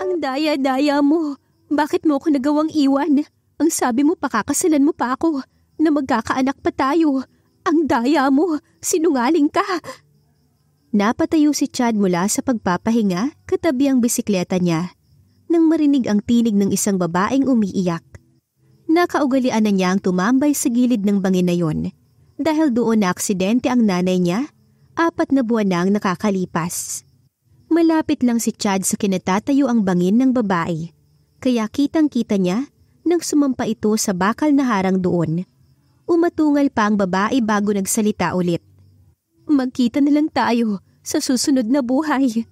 Ang daya-daya mo. Bakit mo ako nagawang iwan? Ang sabi mo pakakasalan mo pa ako, na magkakaanak pa tayo. Ang daya mo, sinungaling ka. Napatayo si Chad mula sa pagpapahinga katabi ang bisikleta niya nang marinig ang tinig ng isang babaeng umiiyak. Nakaugalian na niya ang tumambay sa gilid ng bangin na yon dahil doon na aksidente ang nanay niya, apat na buwan na ang nakakalipas. Malapit lang si Chad sa kinatatayo ang bangin ng babae, kaya kitang-kita niya nang sumampa ito sa bakal na harang doon. Umatungal pa ang babae bago nagsalita ulit. Magkita na lang tayo sa susunod na buhay.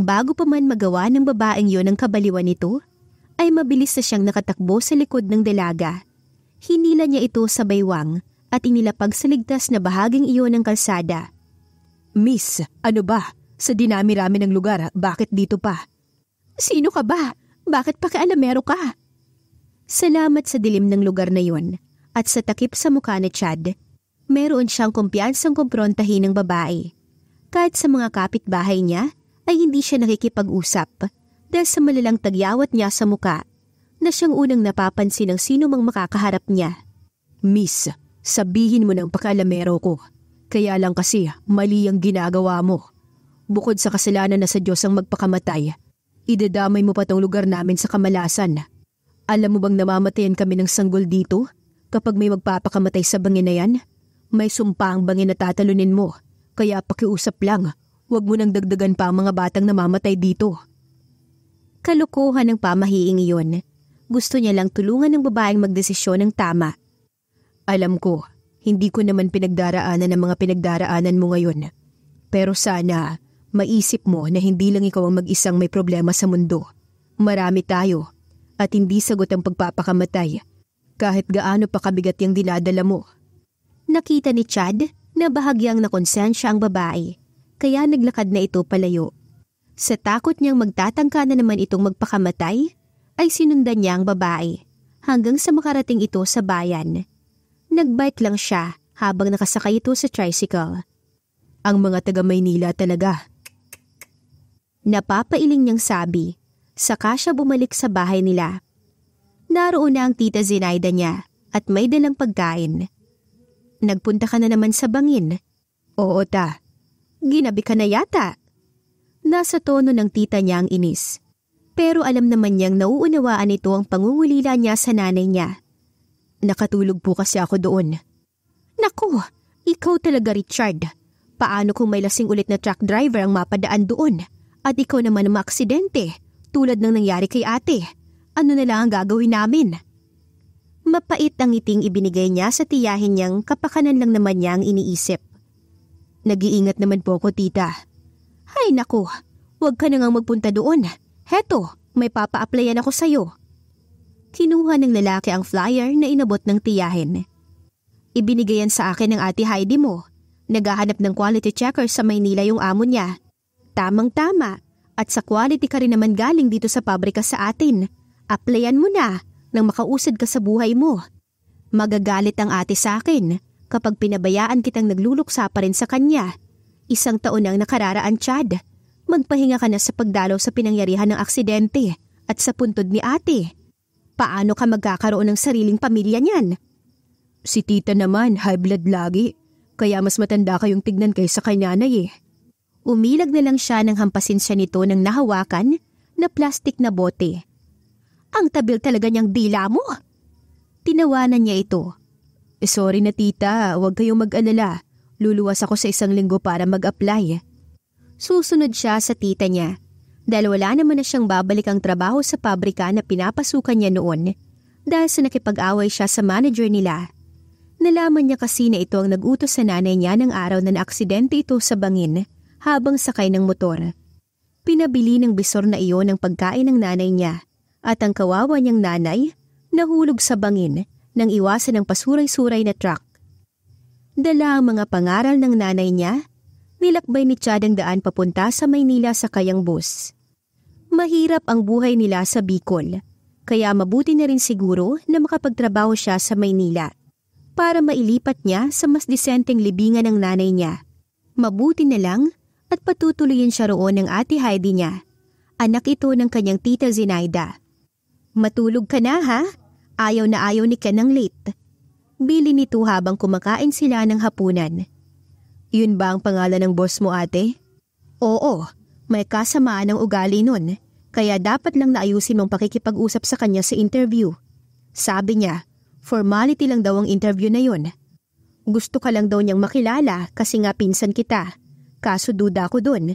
Bago pa man magawa ng babaeng yon ang kabaliwan nito, ay mabilis na siyang nakatakbo sa likod ng dalaga. Hinila niya ito sa baywang at inilapag sa ligtas na bahaging iyon ng kalsada. Miss, ano ba? Sa dinami-rami ng lugar, bakit dito pa? Sino ka ba? Bakit pa ka? Salamat sa dilim ng lugar na yon at sa takip sa mukha ni Chad, meron siyang kumpiyansang kumprontahin ng babae. Kahit sa mga kapitbahay niya, ay hindi siya nakikipag-usap dahil sa malalang tagyawat niya sa mukha na siyang unang napapansin ng sino mang makakaharap niya. Miss, sabihin mo ng pakalamero ko. Kaya lang kasi mali ang ginagawa mo. Bukod sa kasalanan na sa Diyos ang magpakamatay, idadamay mo pa tong lugar namin sa kamalasan. Alam mo bang namamatayan kami ng sanggol dito? Kapag may magpapakamatay sa bangin na yan, may sumpa ang bangin na tatalunin mo. Kaya pakiusap lang, huwag mo nang dagdagan pa ang mga batang namamatay dito. Kalukuhan ng pamahiing iyon. Gusto niya lang tulungan ng babaeng magdesisyon ng tama. Alam ko, hindi ko naman pinagdaraanan ang mga pinagdaraanan mo ngayon. Pero sana, maisip mo na hindi lang ikaw ang mag-isang may problema sa mundo. Marami tayo at hindi sagot ang pagpapakamatay kahit gaano pa kabigat yung dinadala mo. Nakita ni Chad na bahagyang nakonsensya ang babae kaya naglakad na ito palayo. Sa takot niyang magtatangka na naman itong magpakamatay ay sinundan niya ang babae hanggang sa makarating ito sa bayan. Nagbike lang siya habang nakasakay ito sa tricycle. Ang mga taga Maynila talaga Napapailing niyang sabi, saka siya bumalik sa bahay nila. Naroon na ang tita Zinaida niya at may dalang pagkain. Nagpunta ka na naman sa bangin. Oo ta, ginabi ka na yata. Nasa tono ng tita niya ang inis. Pero alam naman niyang nauunawaan ito ang pangungulila niya sa nanay niya. Nakatulog po kasi ako doon. Naku, ikaw talaga Richard. Paano kung may lasing ulit na truck driver ang mapadaan doon? At ikaw naman ang maaksidente, tulad ng nangyari kay ate. Ano na lang ang gagawin namin? Mapait ang iting ibinigay niya sa tiyahin niyang kapakanan lang naman niya ang iniisip. Nag-iingat naman po ko tita. Hay nako, huwag ka na ngang magpunta doon. Heto, may papa-applyan ako sa'yo. Kinuha ng lalaki ang flyer na inabot ng tiyahin. Ibinigayan sa akin ng ate Heidi mo. Naghahanap ng quality checker sa Maynila yung amo niya Tamang-tama. At sa quality ka rin naman galing dito sa pabrika sa atin. Applyan mo na nang makausad ka sa buhay mo. Magagalit ang ate sa akin kapag pinabayaan kitang nagluluksa pa rin sa kanya. Isang taon ang nakararaan, Chad. Magpahinga ka na sa pagdalaw sa pinangyarihan ng aksidente at sa puntod ni ate. Paano ka magkakaroon ng sariling pamilya niyan? Si tita naman, high blood lagi. Kaya mas matanda kayong tignan kaysa kay nanay eh. Umilag na lang siya nang hampasin siya nito ng nahawakan na plastik na bote. Ang tabil talaga niyang dila mo! Tinawanan niya ito. E, sorry na tita, huwag kayong mag-alala. Luluwas ako sa isang linggo para mag-apply. Susunod siya sa tita niya dahil wala naman na siyang babalik ang trabaho sa pabrika na pinapasukan niya noon dahil sa nakipag-away siya sa manager nila. Nalaman niya kasi na ito ang nag-utos sa nanay niya ng araw na naaksidente ito sa bangin habang sakay ng motor. Pinabili ng bisor na iyon ang pagkain ng nanay niya at ang kawawa niyang nanay nahulog sa bangin nang iwasan ng pasuray-suray na truck. Dala ang mga pangaral ng nanay niya, nilakbay ni Chad ang daan papunta sa Maynila sa kayang bus. Mahirap ang buhay nila sa Bicol, kaya mabuti na rin siguro na makapagtrabaho siya sa Maynila para mailipat niya sa mas disenteng libingan ng nanay niya. Mabuti na lang at patutuloyin siya roon ng ate Heidi niya, anak ito ng kanyang tita Zinaida. Matulog ka na ha? Ayaw na ayaw ni Ken ng late. Bili nito habang kumakain sila ng hapunan. Yun ba ang pangalan ng boss mo ate? Oo, may kasamaan ng ugali nun, kaya dapat lang naayusin mong pakikipag-usap sa kanya sa interview. Sabi niya, formality lang daw ang interview na yun. Gusto ka lang daw niyang makilala kasi nga pinsan kita. Kaso duda ako dun.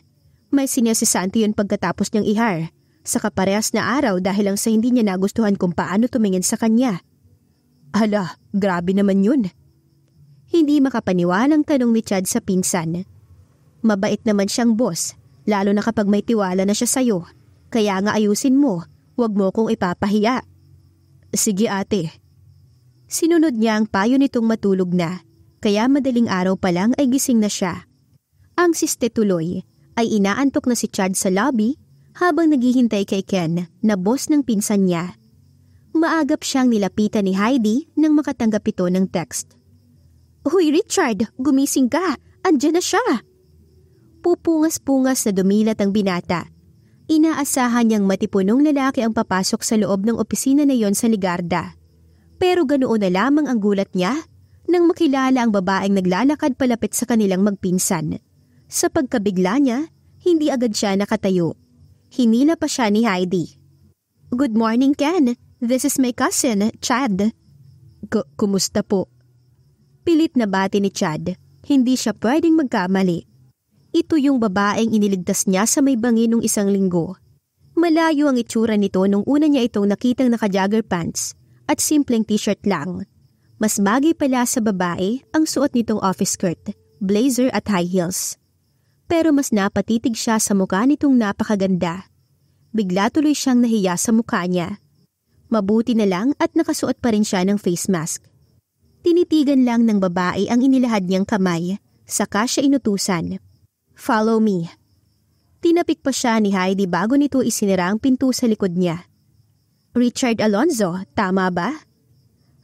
May Santi yun pagkatapos niyang ihar. Sa kaparehas na araw dahil lang sa hindi niya nagustuhan kung paano tumingin sa kanya. Hala, grabe naman yun. Hindi makapaniwala makapaniwalang tanong ni Chad sa pinsan. Mabait naman siyang boss, lalo na kapag may tiwala na siya sa'yo. Kaya nga ayusin mo, wag mo kong ipapahiya. Sige ate. Sinunod niya ang payo nitong matulog na, kaya madaling araw pa lang ay gising na siya. Ang siste tuloy ay inaantok na si Chad sa lobby habang naghihintay kay Ken na boss ng pinsan niya. Maagap siyang nilapitan ni Heidi nang makatanggap ito ng text. Hoy Richard, gumising ka! Andiyan na siya! Pupungas-pungas na dumilat ang binata. Inaasahan niyang matipunong lalaki ang papasok sa loob ng opisina na yon sa Ligarda. Pero ganoon na lamang ang gulat niya nang makilala ang babaeng naglalakad palapit sa kanilang magpinsan. Sa pagkabigla niya, hindi agad siya nakatayo. Hinila pa siya ni Heidi. Good morning, Ken. This is my cousin, Chad. K- kumusta po? Pilit na bati ni Chad. Hindi siya pwedeng magkamali. Ito yung babaeng iniligtas niya sa may bangin nung isang linggo. Malayo ang itsura nito nung una niya itong nakitang naka pants at simpleng t-shirt lang. Mas bagay pala sa babae ang suot nitong office skirt, blazer at high heels pero mas napatitig siya sa mukha nitong napakaganda. Bigla tuloy siyang nahiya sa mukha niya. Mabuti na lang at nakasuot pa rin siya ng face mask. Tinitigan lang ng babae ang inilahad niyang kamay, saka siya inutusan. Follow me. Tinapik pa siya ni Heidi bago nito isinira ang pinto sa likod niya. Richard Alonzo, tama ba?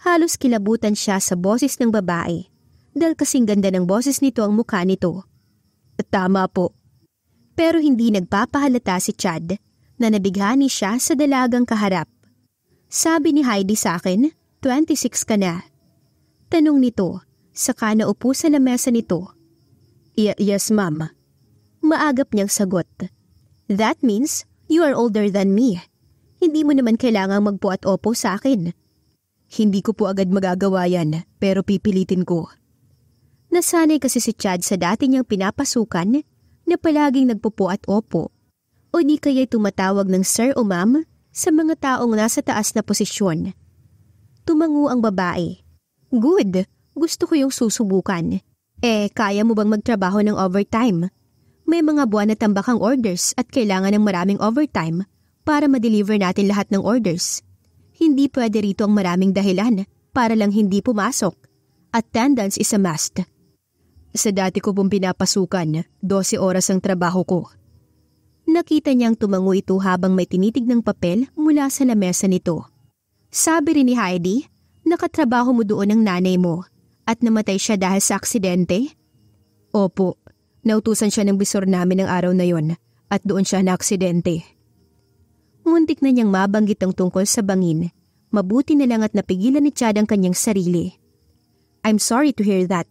Halos kilabutan siya sa boses ng babae. Dahil kasing ganda ng boses nito ang mukha nito. Tama po. Pero hindi nagpapahalata si Chad na nabighani siya sa dalagang kaharap. Sabi ni Heidi sa akin, 26 ka na. Tanong nito, saka naupo sa lamesa nito. Y yes ma'am. Maagap niyang sagot. That means you are older than me. Hindi mo naman kailangang magpo at opo sa akin. Hindi ko po agad magagawa yan, pero pipilitin ko. Nasanay kasi si Chad sa dati niyang pinapasukan na palaging nagpupo at opo o di kaya'y tumatawag ng sir o ma'am sa mga taong nasa taas na posisyon. Tumango ang babae. Good, gusto ko yung susubukan. Eh, kaya mo bang magtrabaho ng overtime? May mga buwan na tambakang orders at kailangan ng maraming overtime para ma-deliver natin lahat ng orders. Hindi pwede rito ang maraming dahilan para lang hindi pumasok. Attendance is a must. Sa dati ko pong pinapasukan, 12 oras ang trabaho ko. Nakita niyang tumango ito habang may tinitig ng papel mula sa lamesa nito. Sabi rin ni Heidi, nakatrabaho mo doon ang nanay mo at namatay siya dahil sa aksidente? Opo, nautusan siya ng bisor namin ng araw na yon at doon siya na aksidente. Muntik na niyang mabanggit ang tungkol sa bangin. Mabuti na lang at napigilan ni Chad ang kanyang sarili. I'm sorry to hear that.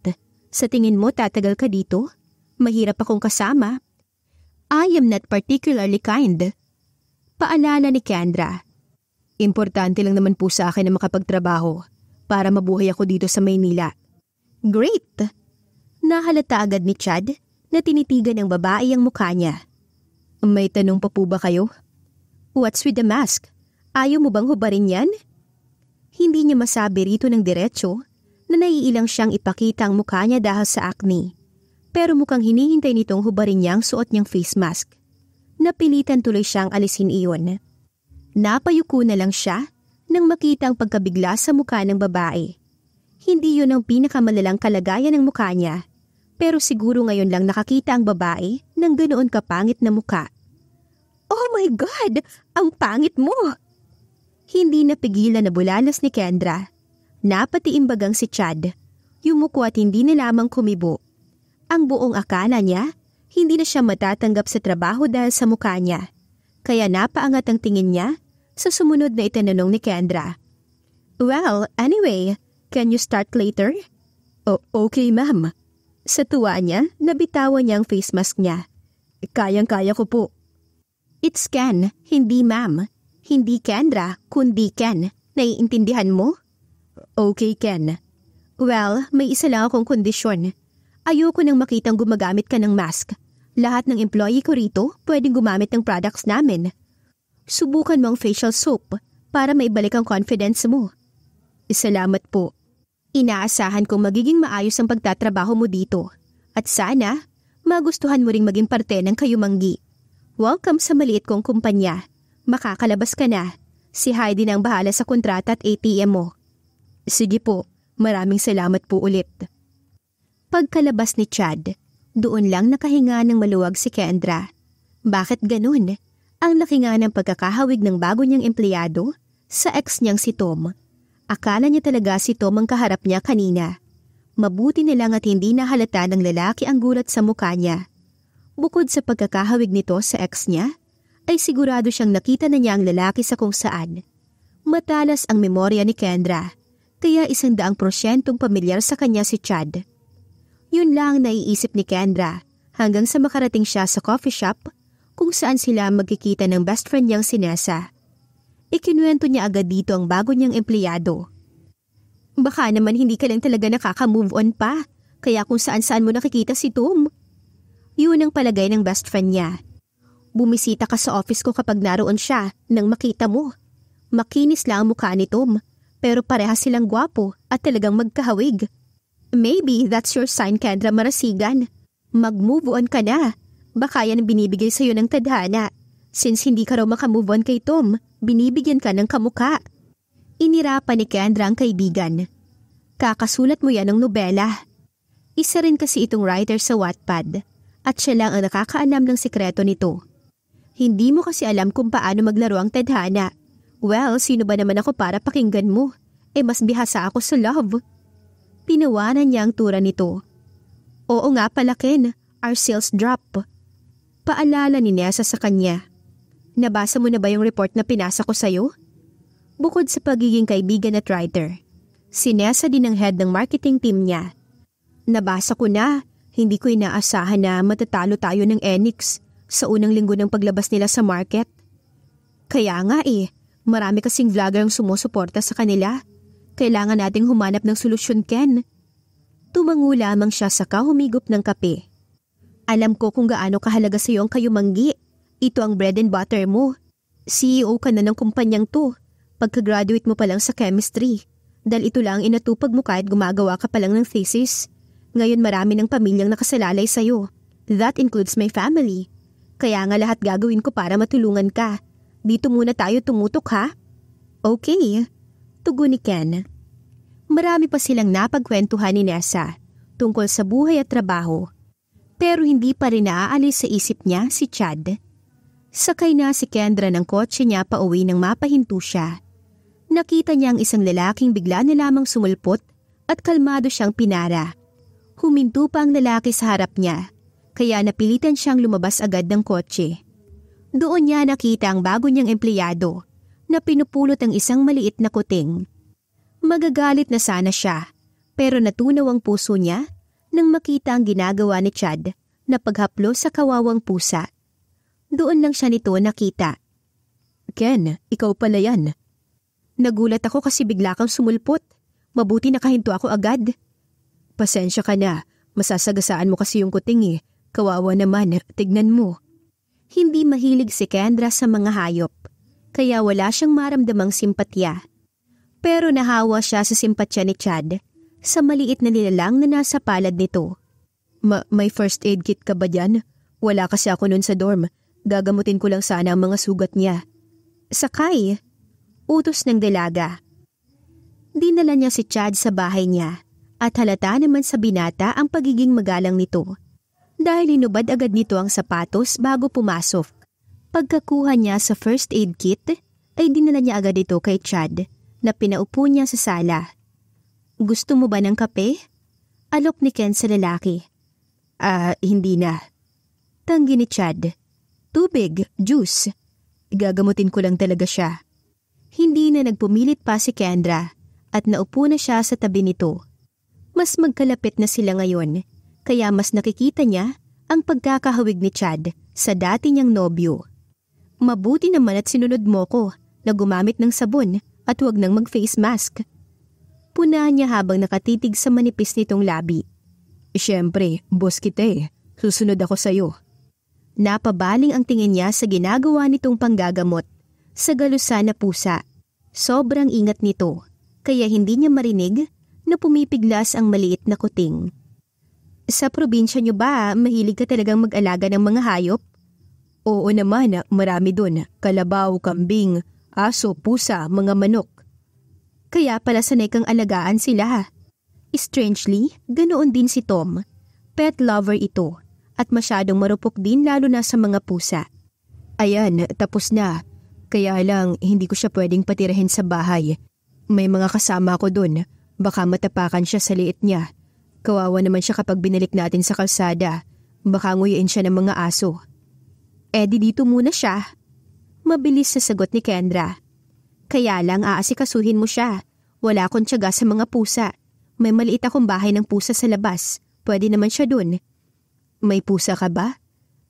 Sa tingin mo tatagal ka dito? Mahirap akong kasama. I am not particularly kind. Paalala ni Kendra. Importante lang naman po sa akin na makapagtrabaho para mabuhay ako dito sa Maynila. Great! Nahalata agad ni Chad na tinitigan ng babae ang mukha niya. May tanong pa po ba kayo? What's with the mask? Ayaw mo bang hubarin yan? Hindi niya masabi rito ng diretsyo na naiilang siyang ipakita ang mukha niya dahil sa acne. Pero mukhang hinihintay nitong hubarin niya ang suot niyang face mask. Napilitan tuloy siyang alisin iyon. Napayuko na lang siya nang makita ang pagkabigla sa mukha ng babae. Hindi yun ang pinakamalalang kalagayan ng mukha niya, pero siguro ngayon lang nakakita ang babae ng ganoon kapangit na mukha. Oh my God! Ang pangit mo! Hindi napigilan na bulalas ni Kendra Napatiimbagang si Chad. Yumuko at hindi na lamang kumibo. Ang buong akala niya, hindi na siya matatanggap sa trabaho dahil sa mukha niya. Kaya napaangat ang tingin niya sa sumunod na itananong ni Kendra. Well, anyway, can you start later? O okay ma'am. Sa tuwa niya, nabitawan niya ang face mask niya. Kayang-kaya ko po. It's Ken, hindi ma'am. Hindi Kendra, kundi Ken. Naiintindihan mo? Okay, Ken. Well, may isa lang akong kondisyon. Ayoko nang makitang gumagamit ka ng mask. Lahat ng employee ko rito pwedeng gumamit ng products namin. Subukan mo ang facial soap para maibalik ang confidence mo. Salamat po. Inaasahan kong magiging maayos ang pagtatrabaho mo dito. At sana, magustuhan mo ring maging parte ng kayumanggi. Welcome sa maliit kong kumpanya. Makakalabas ka na. Si Heidi na ang bahala sa kontrata at ATM mo. Sige po, maraming salamat po ulit. Pagkalabas ni Chad, doon lang nakahinga ng maluwag si Kendra. Bakit ganun? Ang laki nga ng pagkakahawig ng bago niyang empleyado sa ex niyang si Tom. Akala niya talaga si Tom ang kaharap niya kanina. Mabuti na lang at hindi nahalata ng lalaki ang gulat sa mukha niya. Bukod sa pagkakahawig nito sa ex niya, ay sigurado siyang nakita na niya ang lalaki sa kung saan. Matalas ang memorya ni Kendra kaya isang daang prosyentong pamilyar sa kanya si Chad. Yun lang naiisip ni Kendra hanggang sa makarating siya sa coffee shop kung saan sila magkikita ng best friend niyang si Nessa. Ikinuwento niya agad dito ang bago niyang empleyado. Baka naman hindi ka lang talaga nakaka-move on pa, kaya kung saan-saan mo nakikita si Tom. Yun ang palagay ng best friend niya. Bumisita ka sa office ko kapag naroon siya nang makita mo. Makinis lang ang mukha ni Tom pero pareha silang gwapo at talagang magkahawig. Maybe that's your sign, Kendra Marasigan. Mag-move on ka na. Baka yan ang binibigay sa'yo ng tadhana. Since hindi ka raw makamove on kay Tom, binibigyan ka ng kamuka. Inirapan ni Kendra ang kaibigan. Kakasulat mo yan ng nobela. Isa rin kasi itong writer sa Wattpad at siya lang ang nakakaanam ng sikreto nito. Hindi mo kasi alam kung paano maglaro ang tadhana Well, sino ba naman ako para pakinggan mo? Eh mas bihasa ako sa love. Pinawanan niya ang tura nito. Oo nga pala Ken, our sales drop. Paalala ni Nessa sa kanya. Nabasa mo na ba yung report na pinasa ko sa'yo? Bukod sa pagiging kaibigan at writer, si Nessa din ang head ng marketing team niya. Nabasa ko na, hindi ko inaasahan na matatalo tayo ng Enix sa unang linggo ng paglabas nila sa market. Kaya nga eh, Marami kasing vlogger ang sumusuporta sa kanila. Kailangan nating humanap ng solusyon, Ken. Tumangu lamang siya sa kahumigop ng kape. Alam ko kung gaano kahalaga sa iyo ang kayumanggi. Ito ang bread and butter mo. CEO ka na ng kumpanyang to. Pagka-graduate mo pa lang sa chemistry. Dahil ito lang inatupag mo kahit gumagawa ka pa lang ng thesis. Ngayon marami ng pamilyang nakasalalay sa iyo. That includes my family. Kaya nga lahat gagawin ko para matulungan ka dito muna tayo tumutok ha? Okay, tugon ni Ken. Marami pa silang napagkwentuhan ni Nessa tungkol sa buhay at trabaho. Pero hindi pa rin naaalis sa isip niya si Chad. Sakay na si Kendra ng kotse niya pa uwi nang mapahinto siya. Nakita niya ang isang lalaking bigla na lamang sumulpot at kalmado siyang pinara. Huminto pa ang lalaki sa harap niya, kaya napilitan siyang lumabas agad ng kotse. Doon niya nakita ang bago niyang empleyado na pinupulot ang isang maliit na kuting. Magagalit na sana siya pero natunaw ang puso niya nang makita ang ginagawa ni Chad na paghaplo sa kawawang pusa. Doon lang siya nito nakita. Ken, ikaw pala yan. Nagulat ako kasi bigla kang sumulpot. Mabuti nakahinto ako agad. Pasensya ka na. Masasagasaan mo kasi yung kuting eh. Kawawa naman, tignan mo. Hindi mahilig si Kendra sa mga hayop, kaya wala siyang maramdamang simpatya. Pero nahawa siya sa simpatya ni Chad sa maliit na nilalang na nasa palad nito. Ma may first aid kit ka ba dyan? Wala kasi ako nun sa dorm. Gagamutin ko lang sana ang mga sugat niya. Sakay! Utos ng dalaga. Dinala niya si Chad sa bahay niya at halata naman sa binata ang pagiging magalang nito dahil inubad agad nito ang sapatos bago pumasok. Pagkakuha niya sa first aid kit, ay dinala niya agad ito kay Chad na pinaupo niya sa sala. Gusto mo ba ng kape? Alok ni Ken sa lalaki. Ah, uh, hindi na. Tanggi ni Chad. Tubig, juice. Gagamutin ko lang talaga siya. Hindi na nagpumilit pa si Kendra at naupo na siya sa tabi nito. Mas magkalapit na sila ngayon kaya mas nakikita niya ang pagkakahawig ni Chad sa dati niyang nobyo. Mabuti naman at sinunod mo ko na gumamit ng sabon at huwag nang mag-face mask. Punahan niya habang nakatitig sa manipis nitong labi. Siyempre, boss kita eh. Susunod ako sa'yo. Napabaling ang tingin niya sa ginagawa nitong panggagamot. Sa galusa na pusa. Sobrang ingat nito, kaya hindi niya marinig na pumipiglas ang maliit na kuting. Sa probinsya niyo ba, mahilig ka talagang mag-alaga ng mga hayop? Oo naman, marami doon. Kalabaw, kambing, aso, pusa, mga manok. Kaya pala sanay kang alagaan sila Strangely, ganoon din si Tom. Pet lover ito at masyadong marupok din lalo na sa mga pusa. Ayan, tapos na. Kaya lang, hindi ko siya pwedeng patirahin sa bahay. May mga kasama ko doon. Baka matapakan siya sa liit niya. Kawawa naman siya kapag binalik natin sa kalsada. Baka nguyain siya ng mga aso. Eh di dito muna siya. Mabilis sa sagot ni Kendra. Kaya lang aasikasuhin mo siya. Wala akong tiyaga sa mga pusa. May maliit akong bahay ng pusa sa labas. Pwede naman siya dun. May pusa ka ba?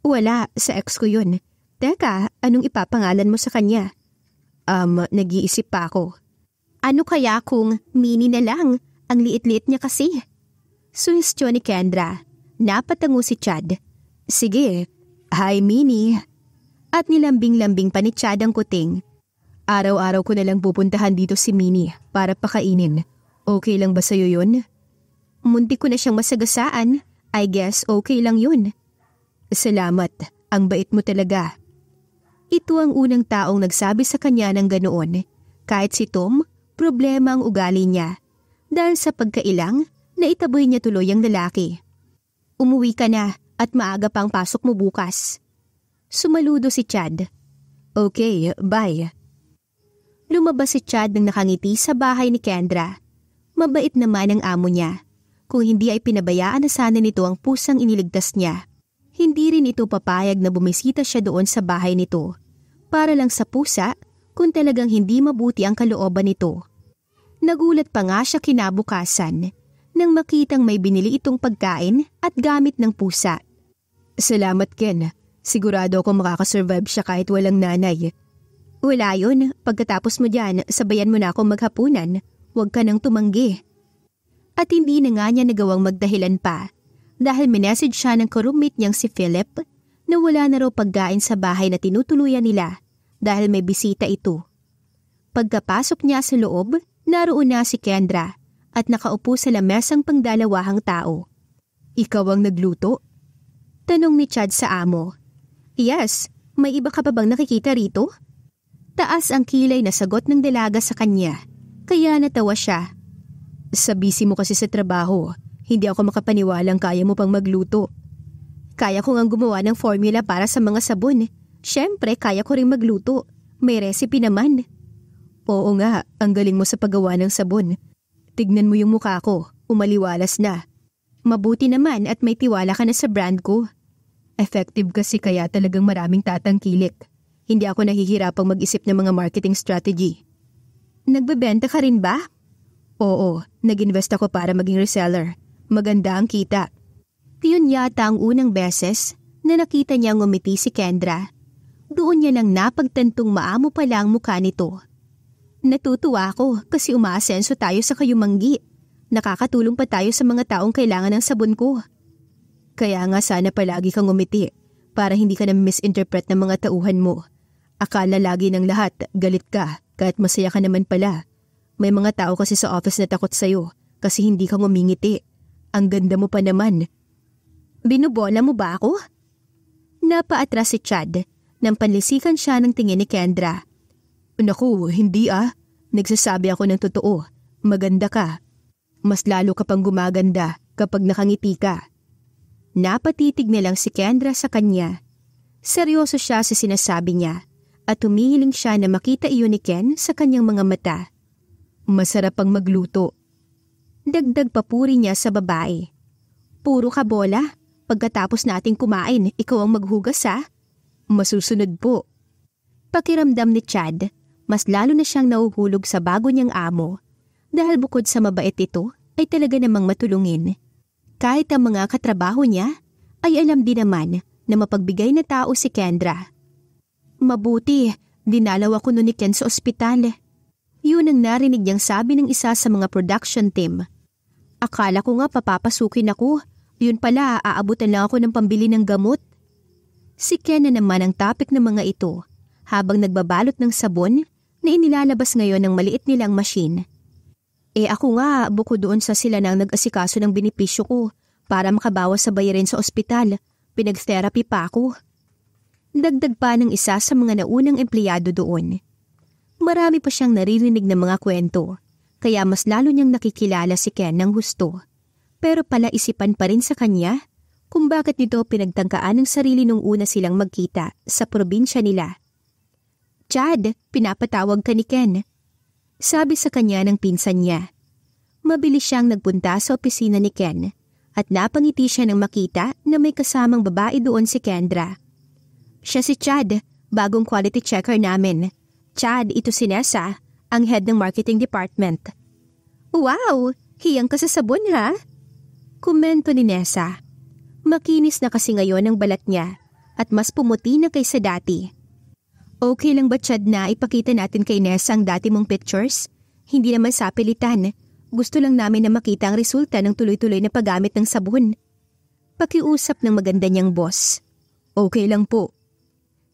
Wala, sa ex ko yun. Teka, anong ipapangalan mo sa kanya? Um, nag-iisip pa ako. Ano kaya kung mini na lang? Ang liit-liit niya kasi. Suhestyon ni Kendra. Napatango si Chad. Sige, hi Minnie. At nilambing-lambing pa ni Chad ang kuting. Araw-araw ko nalang pupuntahan dito si Minnie para pakainin. Okay lang ba sa'yo yun? Munti ko na siyang masagasaan. I guess okay lang yun. Salamat, ang bait mo talaga. Ito ang unang taong nagsabi sa kanya ng ganoon. Kahit si Tom, problema ang ugali niya. Dahil sa pagkailang, na itaboy niya tuloy ang lalaki. Umuwi ka na at maaga pang pasok mo bukas. Sumaludo si Chad. Okay, bye. Lumabas si Chad nang nakangiti sa bahay ni Kendra. Mabait naman ang amo niya. Kung hindi ay pinabayaan na sana nito ang pusang iniligtas niya. Hindi rin ito papayag na bumisita siya doon sa bahay nito. Para lang sa pusa kung talagang hindi mabuti ang kalooban nito. Nagulat pa nga siya kinabukasan nang makitang may binili itong pagkain at gamit ng pusa. Salamat Ken, sigurado ako makakasurvive siya kahit walang nanay. Wala yun, pagkatapos mo dyan, sabayan mo na akong maghapunan, huwag ka nang tumanggi. At hindi na nga niya nagawang magdahilan pa dahil minessage siya ng kurumit niyang si Philip na wala na raw pagkain sa bahay na tinutuluyan nila dahil may bisita ito. Pagkapasok niya sa loob, naroon na si Kendra at nakaupo sa lamesang pangdalawahang tao. Ikaw ang nagluto? Tanong ni Chad sa amo. Yes, may iba ka pa bang nakikita rito? Taas ang kilay na sagot ng dalaga sa kanya, kaya natawa siya. Sa busy mo kasi sa trabaho, hindi ako makapaniwalang kaya mo pang magluto. Kaya ko ngang gumawa ng formula para sa mga sabon. Siyempre, kaya ko rin magluto. May recipe naman. Oo nga, ang galing mo sa paggawa ng sabon Tignan mo yung mukha ko, umaliwalas na. Mabuti naman at may tiwala ka na sa brand ko. Effective kasi kaya talagang maraming tatangkilik. Hindi ako nahihirapang mag-isip ng mga marketing strategy. Nagbebenta ka rin ba? Oo, nag-invest ako para maging reseller. Maganda ang kita. Yun yata ang unang beses na nakita niya ngumiti si Kendra. Doon niya nang napagtantong maamo pala ang mukha nito Natutuwa ako kasi umaasenso tayo sa kayumanggi. Nakakatulong pa tayo sa mga taong kailangan ng sabon ko. Kaya nga sana palagi kang umiti para hindi ka na misinterpret ng mga tauhan mo. Akala lagi ng lahat, galit ka, kahit masaya ka naman pala. May mga tao kasi sa office na takot sa'yo kasi hindi ka ngumingiti. Ang ganda mo pa naman. Binubola mo ba ako? Napaatras si Chad nang panlisikan siya ng tingin ni Kendra Naku, hindi ah. Nagsasabi ako ng totoo. Maganda ka. Mas lalo ka pang gumaganda kapag nakangiti ka. Napatitig na lang si Kendra sa kanya. Seryoso siya sa sinasabi niya at humihiling siya na makita iyon ni Ken sa kanyang mga mata. Masarap ang magluto. Dagdag papuri niya sa babae. Puro ka bola. Pagkatapos nating kumain, ikaw ang maghugas ha? Ah. Masusunod po. Pakiramdam ni Chad mas lalo na siyang nauhulog sa bago niyang amo dahil bukod sa mabait ito ay talaga namang matulungin. Kahit ang mga katrabaho niya ay alam din naman na mapagbigay na tao si Kendra. Mabuti, dinalaw ako noon ni Ken sa ospital. Yun ang narinig niyang sabi ng isa sa mga production team. Akala ko nga papapasukin ako. Yun pala, aabutan lang ako ng pambili ng gamot. Si Ken na naman ang topic ng mga ito habang nagbabalot ng sabon na inilalabas ngayon ng maliit nilang machine. Eh ako nga, bukod doon sa sila nang nag-asikaso ng binipisyo ko para makabawas sa bayarin sa ospital, pinag-therapy pa ako. Dagdag pa ng isa sa mga naunang empleyado doon. Marami pa siyang naririnig ng mga kwento, kaya mas lalo niyang nakikilala si Ken ng husto. Pero pala isipan pa rin sa kanya kung bakit nito pinagtangkaan ang sarili nung una silang magkita sa probinsya nila Chad, pinapatawag ka ni Ken. Sabi sa kanya ng pinsan niya. Mabilis siyang nagpunta sa opisina ni Ken at napangiti siya nang makita na may kasamang babae doon si Kendra. Siya si Chad, bagong quality checker namin. Chad, ito si Nessa, ang head ng marketing department. Wow! Hiyang ka sa sabon ha? Kumento ni Nessa. Makinis na kasi ngayon ang balat niya at mas pumuti na kaysa dati. Okay lang ba Chad na ipakita natin kay Nessa ang dati mong pictures? Hindi naman sa pilitan. Gusto lang namin na makita ang resulta ng tuloy-tuloy na paggamit ng sabon. Pakiusap ng maganda niyang boss. Okay lang po.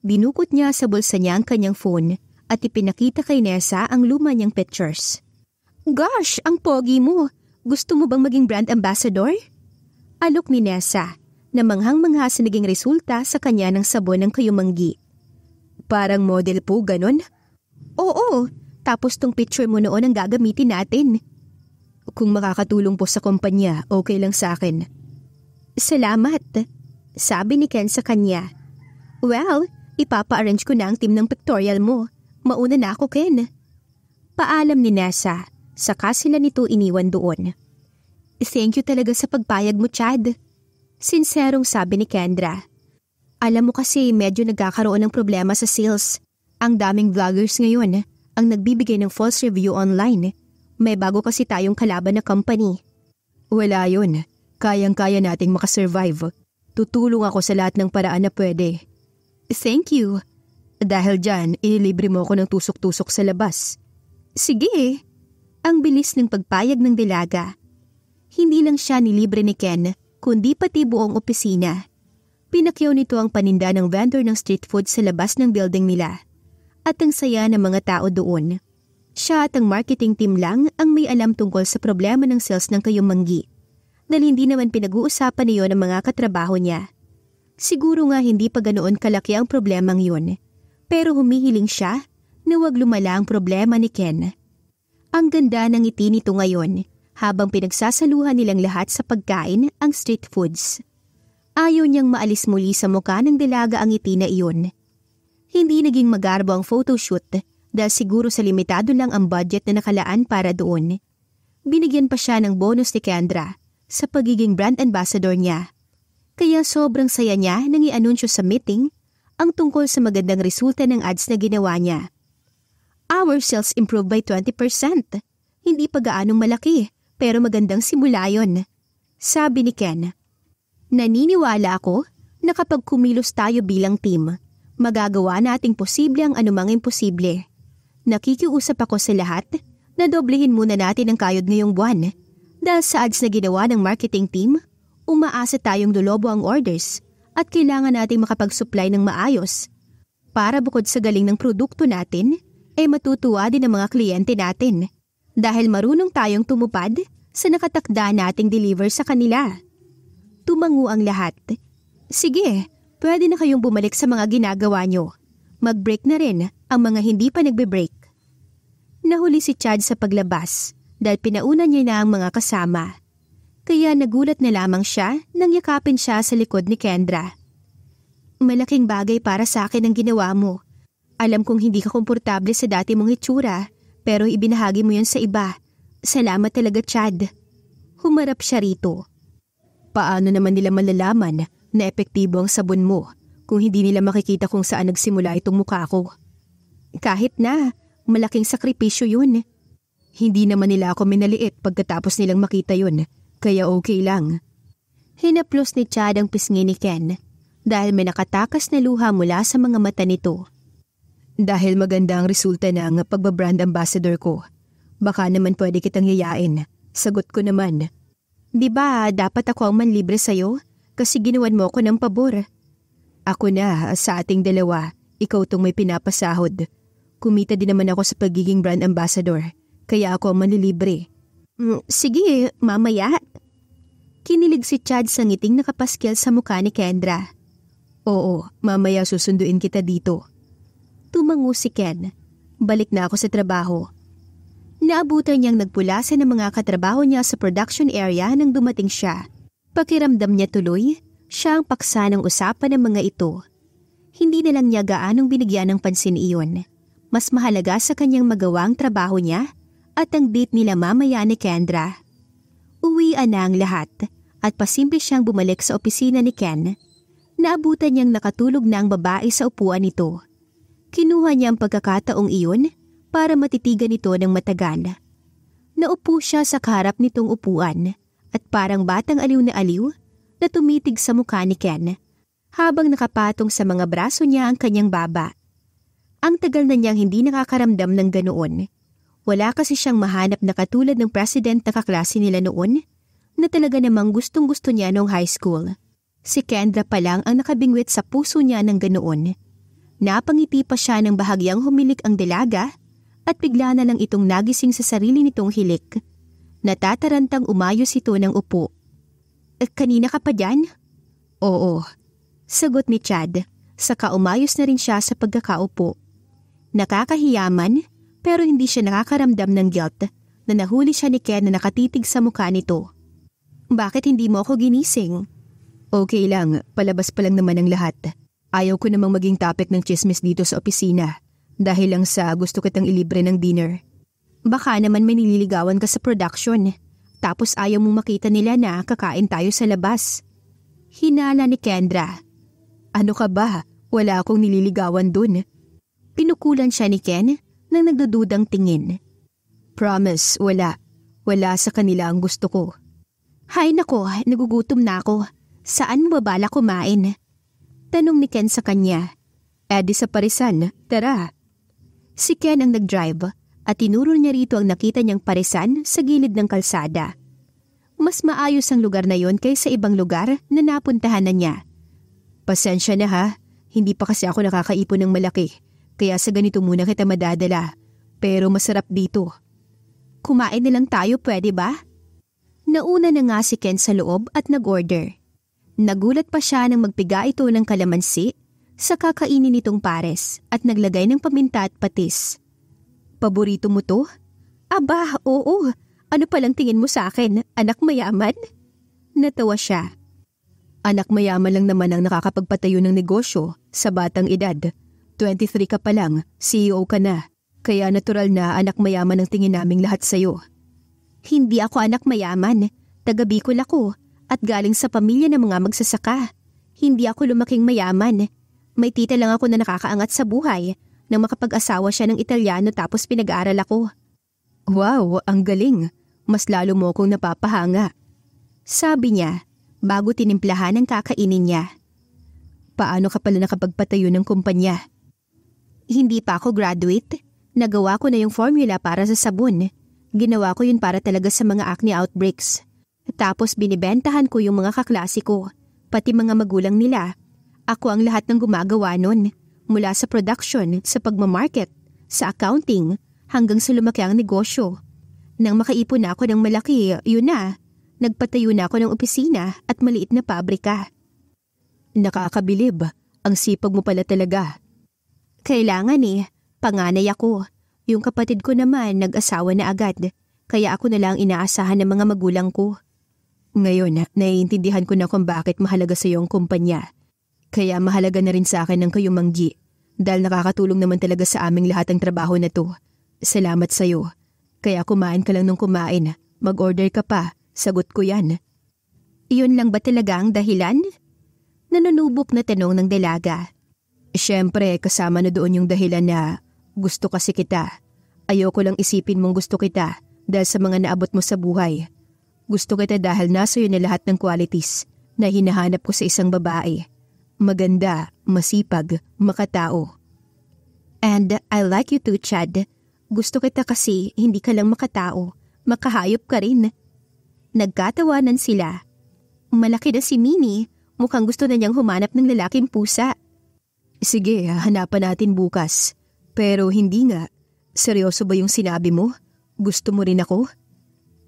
Binukot niya sa bulsa niya ang kanyang phone at ipinakita kay Nessa ang luma niyang pictures. Gosh, ang pogi mo! Gusto mo bang maging brand ambassador? Alok ni Nessa na manghang-mangha sa naging resulta sa kanya ng sabon ng kayumanggi. Parang model po, ganon? Oo, tapos tong picture mo noon ang gagamitin natin. Kung makakatulong po sa kumpanya, okay lang sa akin. Salamat, sabi ni Ken sa kanya. Well, ipapa-arrange ko na ang team ng pictorial mo. Mauna na ako, Ken. Paalam ni Nessa, saka sila nito iniwan doon. Thank you talaga sa pagpayag mo, Chad. Sinserong sabi ni Kendra. Alam mo kasi medyo nagkakaroon ng problema sa sales. Ang daming vloggers ngayon ang nagbibigay ng false review online. May bago kasi tayong kalaban na company. Wala yun. Kayang-kaya nating makasurvive. Tutulong ako sa lahat ng paraan na pwede. Thank you. Dahil dyan, ililibre mo ako ng tusok-tusok sa labas. Sige. Ang bilis ng pagpayag ng dilaga. Hindi lang siya nilibre ni Ken, kundi pati buong opisina. Pinakyaw nito ang paninda ng vendor ng street food sa labas ng building nila at ang saya ng mga tao doon. Siya at ang marketing team lang ang may alam tungkol sa problema ng sales ng kayumanggi dahil hindi naman pinag-uusapan niyo ng mga katrabaho niya. Siguro nga hindi pa ganoon kalaki ang problemang yun pero humihiling siya na wag lumala ang problema ni Ken. Ang ganda ng ngiti nito ngayon habang pinagsasaluhan nilang lahat sa pagkain ang street foods. Ayaw niyang maalis muli sa mukha ng dalaga ang ngiti na iyon. Hindi naging magarbo ang photoshoot dahil siguro sa limitado lang ang budget na nakalaan para doon. Binigyan pa siya ng bonus ni Kendra sa pagiging brand ambassador niya. Kaya sobrang saya niya nang i-anunsyo sa meeting ang tungkol sa magandang resulta ng ads na ginawa niya. Our sales improved by 20%. Hindi pa gaanong malaki, pero magandang simula yon. Sabi ni Ken, Naniniwala ako na kapag kumilos tayo bilang team, magagawa nating posible ang anumang imposible. Nakikiusap ako sa lahat na doblehin muna natin ang kayod ngayong buwan. Dahil sa ads na ginawa ng marketing team, umaasa tayong dulobo ang orders at kailangan nating makapag-supply ng maayos. Para bukod sa galing ng produkto natin, ay eh matutuwa din ang mga kliyente natin dahil marunong tayong tumupad sa nakatakda nating deliver sa kanila. Tumango ang lahat. Sige, pwede na kayong bumalik sa mga ginagawa nyo. Mag-break na rin ang mga hindi pa nagbe-break. Nahuli si Chad sa paglabas dahil pinauna niya na ang mga kasama. Kaya nagulat na lamang siya nang yakapin siya sa likod ni Kendra. Malaking bagay para sa akin ang ginawa mo. Alam kong hindi ka komportable sa dati mong itsura pero ibinahagi mo yon sa iba. Salamat talaga Chad. Humarap siya rito. Paano naman nila malalaman na epektibo ang sabon mo kung hindi nila makikita kung saan nagsimula itong mukha ko? Kahit na, malaking sakripisyo yun. Hindi naman nila ako minaliit pagkatapos nilang makita yun, kaya okay lang. Hinaplos ni Chad ang pisngi ni Ken dahil may nakatakas na luha mula sa mga mata nito. Dahil maganda ang resulta ng pagbabrand ambassador ko, baka naman pwede kitang yayain. Sagot ko naman Di ba dapat ako ang manlibre sa'yo? Kasi ginawan mo ako ng pabor. Ako na, sa ating dalawa, ikaw tong may pinapasahod. Kumita din naman ako sa pagiging brand ambassador, kaya ako ang manlilibre. Mm, sige, mamaya. Kinilig si Chad sa ngiting nakapaskil sa mukha ni Kendra. Oo, mamaya susunduin kita dito. Tumango si Ken. Balik na ako sa trabaho Naabutan niyang nagpulasan ng mga katrabaho niya sa production area nang dumating siya. Pakiramdam niya tuloy, siya ang paksa ng usapan ng mga ito. Hindi na lang niya gaanong binigyan ng pansin iyon. Mas mahalaga sa kanyang magawa trabaho niya at ang date nila mamaya ni Kendra. Uwian na ang lahat at pasimple siyang bumalik sa opisina ni Ken. Naabutan niyang nakatulog na ang babae sa upuan nito. Kinuha niya ang pagkakataong iyon para matitigan ito ng matagal. Naupo siya sa karap nitong upuan at parang batang aliw na aliw na tumitig sa mukha ni Ken habang nakapatong sa mga braso niya ang kanyang baba. Ang tagal na niyang hindi nakakaramdam ng ganoon. Wala kasi siyang mahanap na katulad ng president na kaklase nila noon na talaga namang gustong gusto niya noong high school. Si Kendra pa lang ang nakabingwit sa puso niya ng ganoon. Napangiti pa siya ng bahagyang humilik ang dalaga at bigla na lang itong nagising sa sarili nitong hilik. Natatarantang umayos ito ng upo. E, kanina ka pa dyan? Oo. Sagot ni Chad, saka umayos na rin siya sa pagkakaupo. Nakakahiyaman, pero hindi siya nakakaramdam ng guilt na nahuli siya ni Ken na nakatitig sa mukha nito. Bakit hindi mo ako ginising? Okay lang, palabas pa lang naman ang lahat. Ayaw ko namang maging topic ng chismis dito sa opisina. Dahil lang sa gusto kitang ilibre ng dinner. Baka naman may nililigawan ka sa production. Tapos ayaw mong makita nila na kakain tayo sa labas. Hinala ni Kendra. Ano ka ba? Wala akong nililigawan dun. Pinukulan siya ni Ken nang nagdududang tingin. Promise, wala. Wala sa kanila ang gusto ko. Hay nako, nagugutom na ako. Saan mo babala kumain? Tanong ni Ken sa kanya. Edi eh, sa parisan, tara. Si Ken ang nag-drive at tinuro niya rito ang nakita niyang paresan sa gilid ng kalsada. Mas maayos ang lugar na yon kaysa ibang lugar na napuntahan na niya. Pasensya na ha, hindi pa kasi ako nakakaipon ng malaki, kaya sa ganito muna kita madadala. Pero masarap dito. Kumain na lang tayo pwede ba? Nauna na nga si Ken sa loob at nag-order. Nagulat pa siya nang magpiga ito ng kalamansi sa kakainin nitong pares at naglagay ng paminta at patis. Paborito mo to? Aba, oo. Ano palang tingin mo sa akin, anak mayaman? Natawa siya. Anak mayaman lang naman ang nakakapagpatayo ng negosyo sa batang edad. 23 ka pa lang, CEO ka na. Kaya natural na anak mayaman ang tingin naming lahat sa'yo. Hindi ako anak mayaman. Taga Bicol ako at galing sa pamilya ng mga magsasaka. Hindi ako lumaking mayaman. May tita lang ako na nakakaangat sa buhay nang makapag-asawa siya ng Italyano tapos pinag aaral ako. Wow, ang galing. Mas lalo mo kong napapahanga. Sabi niya, bago tinimplahan ang kakainin niya. Paano ka pala nakapagpatayo ng kumpanya? Hindi pa ako graduate. Nagawa ko na yung formula para sa sabon. Ginawa ko yun para talaga sa mga acne outbreaks. Tapos binibentahan ko yung mga kaklase ko, pati mga magulang nila ako ang lahat ng gumagawa nun, mula sa production, sa pagmamarket, sa accounting, hanggang sa lumaki ang negosyo. Nang makaipon na ako ng malaki, yun na, nagpatayo na ako ng opisina at maliit na pabrika. Nakakabilib, ang sipag mo pala talaga. Kailangan eh, panganay ako. Yung kapatid ko naman nag-asawa na agad, kaya ako na lang inaasahan ng mga magulang ko. Ngayon, naiintindihan ko na kung bakit mahalaga sa iyong kumpanya. Kaya mahalaga na rin sa akin ang kayong manggi dahil nakakatulong naman talaga sa aming lahat ang trabaho na to. Salamat sa'yo. Kaya kumain ka lang nung kumain. Mag-order ka pa. Sagot ko yan. Iyon lang ba talaga ang dahilan? Nanunubok na tanong ng dalaga. Siyempre, kasama na doon yung dahilan na gusto kasi kita. Ayoko lang isipin mong gusto kita dahil sa mga naabot mo sa buhay. Gusto kita dahil nasa iyo na lahat ng qualities na hinahanap ko sa isang babae maganda, masipag, makatao. And I like you too, Chad. Gusto kita kasi hindi ka lang makatao, makahayop ka rin. Nagkatawanan sila. Malaki na si Minnie, mukhang gusto na niyang humanap ng lalaking pusa. Sige, hanapan natin bukas. Pero hindi nga, seryoso ba yung sinabi mo? Gusto mo rin ako?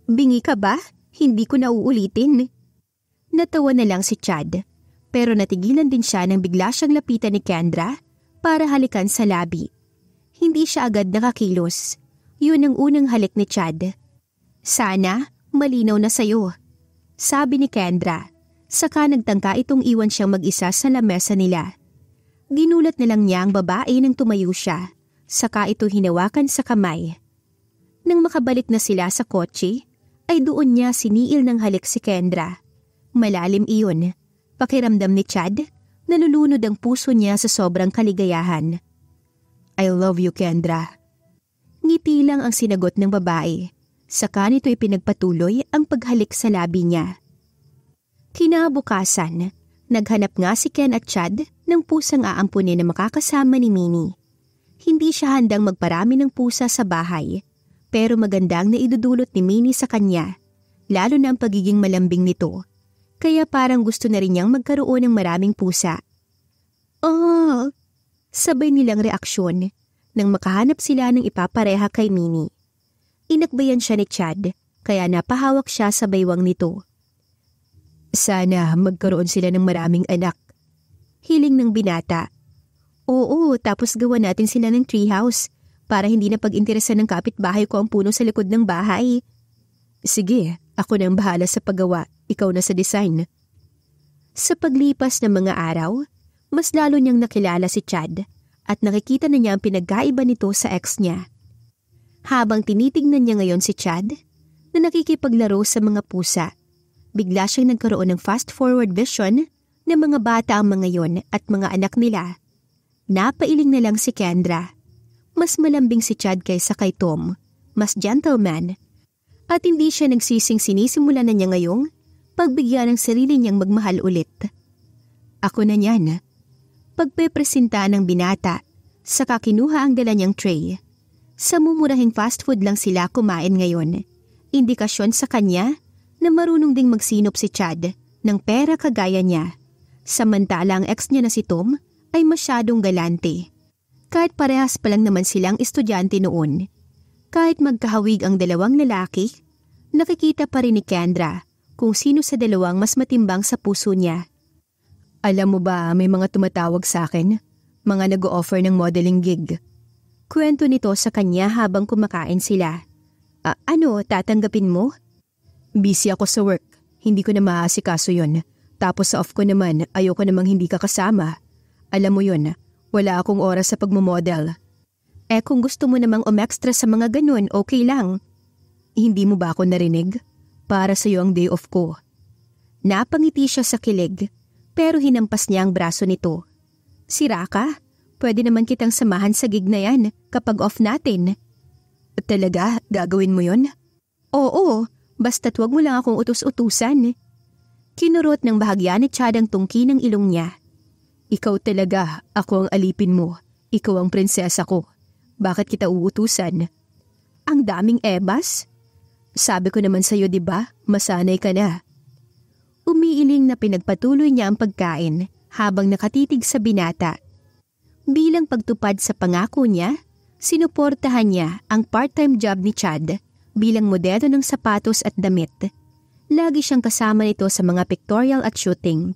Bingi ka ba? Hindi ko na uulitin. Natawa na lang si Chad. Pero natigilan din siya nang bigla siyang lapitan ni Kendra para halikan sa labi. Hindi siya agad nakakilos. Yun ang unang halik ni Chad. Sana malinaw na sayo. Sabi ni Kendra. Saka nagtangka itong iwan siyang mag-isa sa lamesa nila. Ginulat na lang niya ang babae nang tumayo siya. Saka ito hinawakan sa kamay. Nang makabalik na sila sa kotse, ay doon niya siniil ng halik si Kendra. Malalim iyon Pakiramdam ni Chad, nalulunod ang puso niya sa sobrang kaligayahan. I love you, Kendra. Ngiti lang ang sinagot ng babae. Saka nito ipinagpatuloy ang paghalik sa labi niya. Kinabukasan, naghanap nga si Ken at Chad ng pusang aampunin na makakasama ni Minnie. Hindi siya handang magparami ng pusa sa bahay, pero magandang idudulot ni Minnie sa kanya, lalo na ang pagiging malambing nito kaya parang gusto na rin niyang magkaroon ng maraming pusa. Oh! Sabay nilang reaksyon nang makahanap sila ng ipapareha kay Mini. Inakbayan siya ni Chad, kaya napahawak siya sa baywang nito. Sana magkaroon sila ng maraming anak. Hiling ng binata. Oo, tapos gawa natin sila ng treehouse para hindi na pag ng kapitbahay ko ang puno sa likod ng bahay. Sige, ako na ang bahala sa paggawa, ikaw na sa design. Sa paglipas ng mga araw, mas lalo niyang nakilala si Chad at nakikita na niya ang pinagkaiba nito sa ex niya. Habang tinitignan niya ngayon si Chad, na nakikipaglaro sa mga pusa, bigla siyang nagkaroon ng fast-forward vision ng mga bata ang mga yon at mga anak nila. Napailing na lang si Kendra. Mas malambing si Chad kaysa kay Tom, mas gentleman at hindi siya nagsising sinisimula na niya ngayong pagbigyan ng sarili niyang magmahal ulit. Ako na niyan. Pagpepresenta ng binata, saka kinuha ang dala niyang tray. Sa mumurahing fast food lang sila kumain ngayon. Indikasyon sa kanya na marunong ding magsinop si Chad ng pera kagaya niya. Samantala ang ex niya na si Tom ay masyadong galante. Kahit parehas pa lang naman silang estudyante noon, kahit magkahawig ang dalawang lalaki, nakikita pa rin ni Kendra kung sino sa dalawang mas matimbang sa puso niya. Alam mo ba may mga tumatawag sa akin? Mga nag-o-offer ng modeling gig. Kwento nito sa kanya habang kumakain sila. ano, tatanggapin mo? Busy ako sa work. Hindi ko na maasikaso yon. Tapos sa off ko naman, ayoko namang hindi ka kasama. Alam mo yon, wala akong oras sa pagmamodel. Eh kung gusto mo namang umextra sa mga ganun, okay lang. Hindi mo ba ako narinig? Para sa'yo ang day off ko. Napangiti siya sa kilig, pero hinampas niya ang braso nito. Sira ka? Pwede naman kitang samahan sa gig na yan kapag off natin. Talaga? Gagawin mo yon? Oo, basta't wag mo lang akong utos utusan Kinurot ng bahagya ni Chad ang tungki ng ilong niya. Ikaw talaga, ako ang alipin mo. Ikaw ang prinsesa ko. Bakit kita uutusan? Ang daming ebas? Sabi ko naman sa'yo ba diba, masanay ka na. Umiiling na pinagpatuloy niya ang pagkain habang nakatitig sa binata. Bilang pagtupad sa pangako niya, sinuportahan niya ang part-time job ni Chad bilang modelo ng sapatos at damit. Lagi siyang kasama nito sa mga pictorial at shooting.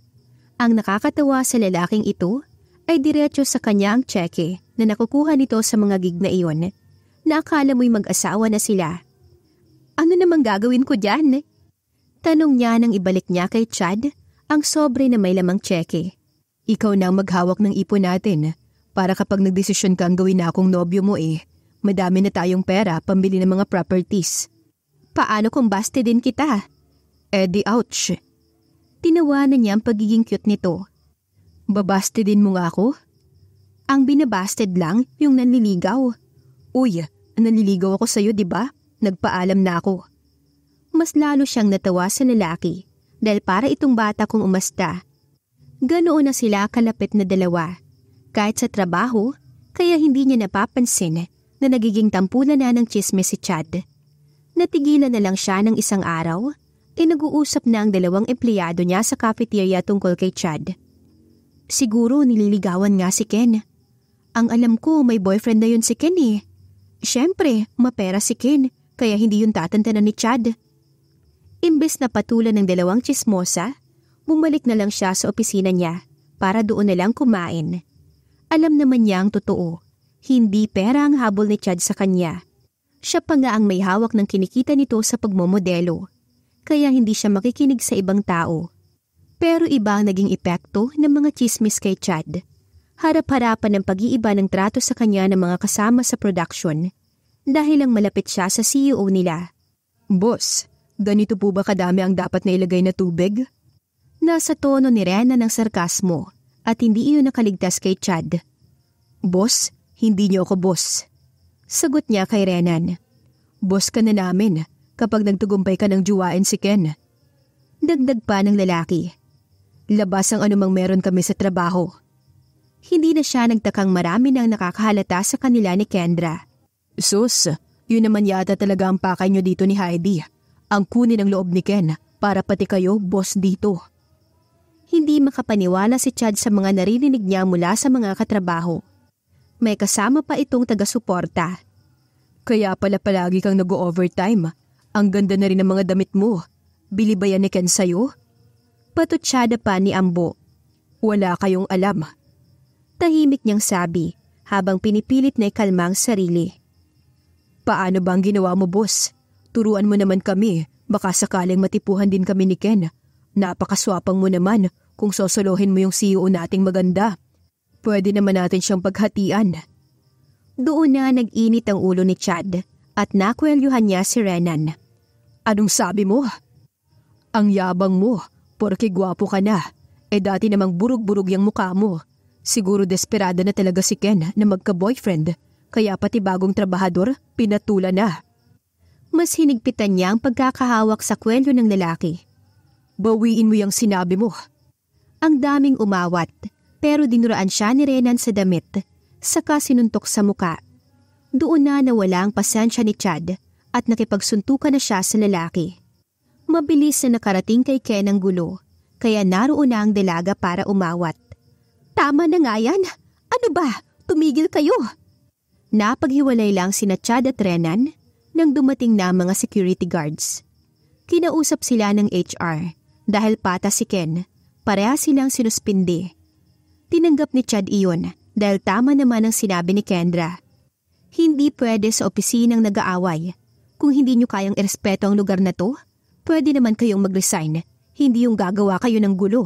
Ang nakakatawa sa lalaking ito ay diretso sa kanya ang tseke na nakukuha nito sa mga gig na iyon na akala mo'y mag-asawa na sila. Ano namang gagawin ko dyan? Tanong niya nang ibalik niya kay Chad ang sobre na may lamang tseke. Ikaw na ang maghawak ng ipon natin para kapag nagdesisyon kang gawin na akong nobyo mo eh, madami na tayong pera pambili ng mga properties. Paano kung baste din kita? Eh di ouch. na niya ang pagiging cute nito din mo nga ako? Ang binabasted lang yung nanliligaw. Uy, nanliligaw ako sa'yo ba? Nagpaalam na ako. Mas lalo siyang natawa sa lalaki dahil para itong bata kong umasta. Ganoon na sila kalapit na dalawa. Kahit sa trabaho, kaya hindi niya napapansin na nagiging tampunan na ng chisme si Chad. Natigilan na lang siya ng isang araw, ay eh nag-uusap na ang dalawang empleyado niya sa cafeteria tungkol kay Chad. Siguro nililigawan nga si Ken. Ang alam ko may boyfriend na yun si Ken eh. Siyempre, mapera si Ken kaya hindi yun tatantanan ni Chad. Imbes na patulan ng dalawang chismosa, bumalik na lang siya sa opisina niya para doon na lang kumain. Alam naman niya ang totoo, hindi pera ang habol ni Chad sa kanya. Siya pa nga ang may hawak ng kinikita nito sa pagmomodelo. Kaya hindi siya makikinig sa ibang tao pero iba ang naging epekto ng mga chismis kay Chad. Harap-harapan ng pag-iiba ng trato sa kanya ng mga kasama sa production dahil lang malapit siya sa CEO nila. Boss, ganito po ba kadami ang dapat na ilagay na tubig? Nasa tono ni Rena ng sarkasmo at hindi iyon nakaligtas kay Chad. Boss, hindi niyo ako boss. Sagot niya kay Renan. Boss ka na namin kapag nagtugumpay ka ng juwain si Ken. Dagdag pa ng lalaki. Labas ang anumang meron kami sa trabaho. Hindi na siya nagtakang marami nang nakakahalata sa kanila ni Kendra. Sus, yun naman yata talaga ang pakay nyo dito ni Heidi. Ang kunin ng loob ni Ken para pati kayo boss dito. Hindi makapaniwala si Chad sa mga narinig niya mula sa mga katrabaho. May kasama pa itong taga-suporta. Kaya pala palagi kang nag-overtime. Ang ganda na rin ng mga damit mo. Bili ba yan ni Ken sa'yo? Patutsada pa ni Ambo. Wala kayong alam. Tahimik niyang sabi habang pinipilit na ikalma ang sarili. Paano bang ginawa mo, boss? Turuan mo naman kami. Baka sakaling matipuhan din kami ni Ken. Napakaswapang mo naman kung sosolohin mo yung CEO nating maganda. Pwede naman natin siyang paghatian. Doon na nag-init ang ulo ni Chad at nakwelyuhan niya si Renan. Anong sabi mo? Ang yabang mo. Porke gwapo ka na. Eh dati namang burog-burog yung mukha mo. Siguro desperada na talaga si Ken na magka-boyfriend. Kaya pati bagong trabahador, pinatula na. Mas hinigpitan niya ang pagkakahawak sa kwelyo ng lalaki. Bawiin mo yung sinabi mo. Ang daming umawat, pero dinuraan siya ni Renan sa damit, saka sinuntok sa muka. Doon na nawala ang pasensya ni Chad at nakipagsuntukan na siya sa lalaki. Mabilis na nakarating kay Ken ang gulo, kaya naroon na ang dalaga para umawat. Tama na nga yan! Ano ba? Tumigil kayo! Napaghiwalay lang sina Chad at Renan nang dumating na mga security guards. Kinausap sila ng HR dahil pata si Ken. Pareha silang sinuspindi. Tinanggap ni Chad iyon dahil tama naman ang sinabi ni Kendra. Hindi pwede sa opisinang nag-aaway kung hindi nyo kayang irespeto ang lugar na to Pwede naman kayong mag-resign, hindi yung gagawa kayo ng gulo.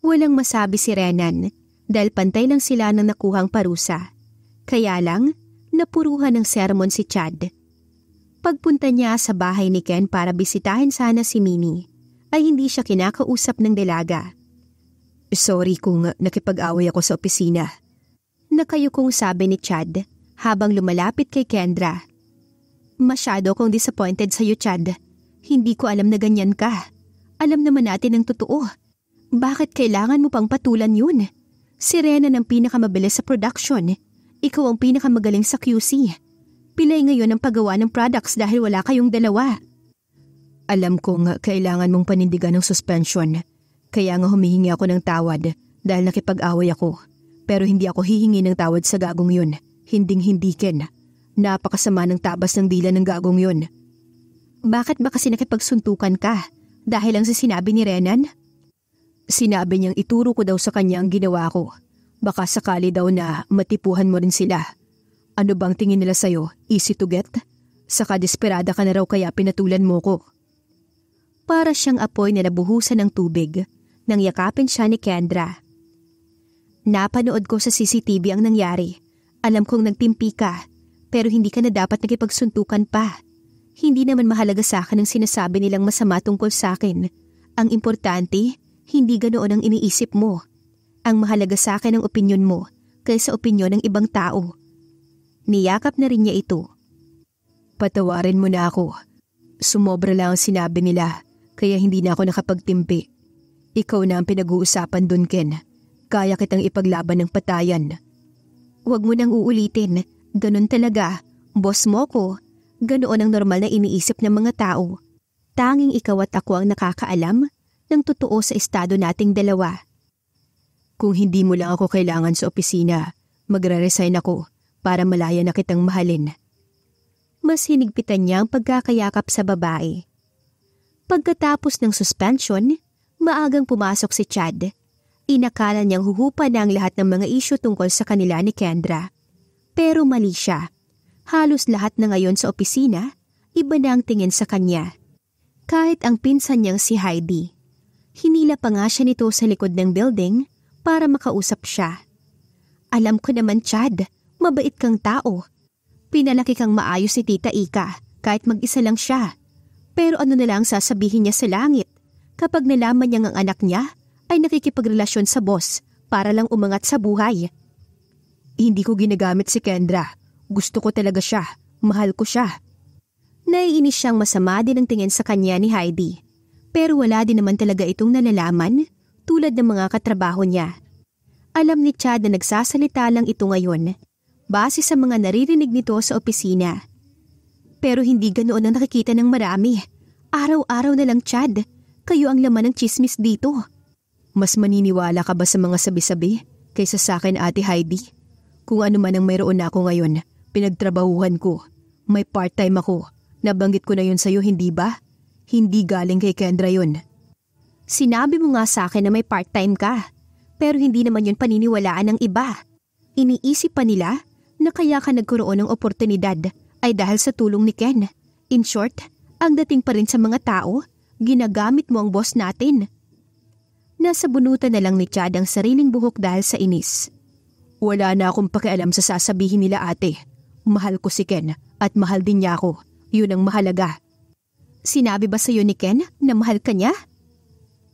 Walang masabi si Renan dahil pantay lang sila ng nakuhang parusa. Kaya lang, napuruhan ng sermon si Chad. Pagpunta niya sa bahay ni Ken para bisitahin sana si Minnie, ay hindi siya kinakausap ng delaga. Sorry kung nakipag-away ako sa opisina. Nakayukong sabi ni Chad habang lumalapit kay Kendra. Masyado kong disappointed sa'yo, Chad. Hindi ko alam na ganyan ka. Alam naman natin ang totoo. Bakit kailangan mo pang patulan yun? Si Renan ang pinakamabilis sa production. Ikaw ang pinakamagaling sa QC. Pilay ngayon ang paggawa ng products dahil wala kayong dalawa. Alam kong kailangan mong panindigan ng suspension. Kaya nga humihingi ako ng tawad dahil nakipag-away ako. Pero hindi ako hihingi ng tawad sa gagong yun. Hinding-hindi ken. Napakasama ng tabas ng dila ng gagong yun. Bakit ba kasi nakipagsuntukan ka? Dahil lang sa sinabi ni Renan? Sinabi niyang ituro ko daw sa kanya ang ginawa ko. Baka sakali daw na matipuhan mo rin sila. Ano bang tingin nila sa'yo? Easy to get? Saka desperada ka na raw kaya pinatulan mo ko. Para siyang apoy na nabuhusan ng tubig nang yakapin siya ni Kendra. Napanood ko sa CCTV ang nangyari. Alam kong nagtimpi ka, pero hindi ka na dapat nakipagsuntukan pa. Hindi naman mahalaga sa akin ang sinasabi nilang masama tungkol sa akin. Ang importante, hindi ganoon ang iniisip mo. Ang mahalaga sa akin ang opinyon mo kaysa opinyon ng ibang tao. Niyakap na rin niya ito. Patawarin mo na ako. Sumobra lang ang sinabi nila kaya hindi na ako nakapagtimpi. Ikaw na ang pinag-uusapan dun, Ken. Kaya kitang ipaglaban ng patayan. Huwag mo nang uulitin. Ganun talaga. Boss mo ko Ganoon ang normal na iniisip ng mga tao. Tanging ikaw at ako ang nakakaalam ng totoo sa estado nating dalawa. Kung hindi mo lang ako kailangan sa opisina, magre-resign ako para malaya na kitang mahalin. Mas hinigpitan niya ang pagkakayakap sa babae. Pagkatapos ng suspension, maagang pumasok si Chad. Inakala niyang huhupa na ang lahat ng mga isyo tungkol sa kanila ni Kendra. Pero mali siya. Halos lahat na ngayon sa opisina, iba na ang tingin sa kanya. Kahit ang pinsan niyang si Heidi. Hinila pa nga siya nito sa likod ng building para makausap siya. Alam ko naman Chad, mabait kang tao. Pinalaki kang maayos si Tita Ika kahit mag-isa lang siya. Pero ano na lang sasabihin niya sa langit kapag nalaman niya ang anak niya ay nakikipagrelasyon sa boss para lang umangat sa buhay. Hindi ko ginagamit si Kendra gusto ko talaga siya. Mahal ko siya. Naiinis siyang masama din ang tingin sa kanya ni Heidi. Pero wala din naman talaga itong nalalaman tulad ng mga katrabaho niya. Alam ni Chad na nagsasalita lang ito ngayon base sa mga naririnig nito sa opisina. Pero hindi ganoon ang nakikita ng marami. Araw-araw na lang Chad, kayo ang laman ng chismis dito. Mas maniniwala ka ba sa mga sabi-sabi kaysa sa akin ate Heidi? Kung ano man ang mayroon ako ngayon, pinagtrabahuhan ko. May part-time ako. Nabanggit ko na yun sa'yo, hindi ba? Hindi galing kay Kendra yun. Sinabi mo nga sa akin na may part-time ka. Pero hindi naman yun paniniwalaan ng iba. Iniisip pa nila na kaya ka nagkaroon ng oportunidad ay dahil sa tulong ni Ken. In short, ang dating pa rin sa mga tao, ginagamit mo ang boss natin. Nasa bunutan na lang ni Chad ang sariling buhok dahil sa inis. Wala na akong pakialam sa sasabihin nila ate. Mahal ko si Ken at mahal din niya ako. Yun ang mahalaga. Sinabi ba sa iyo ni Ken na mahal ka niya?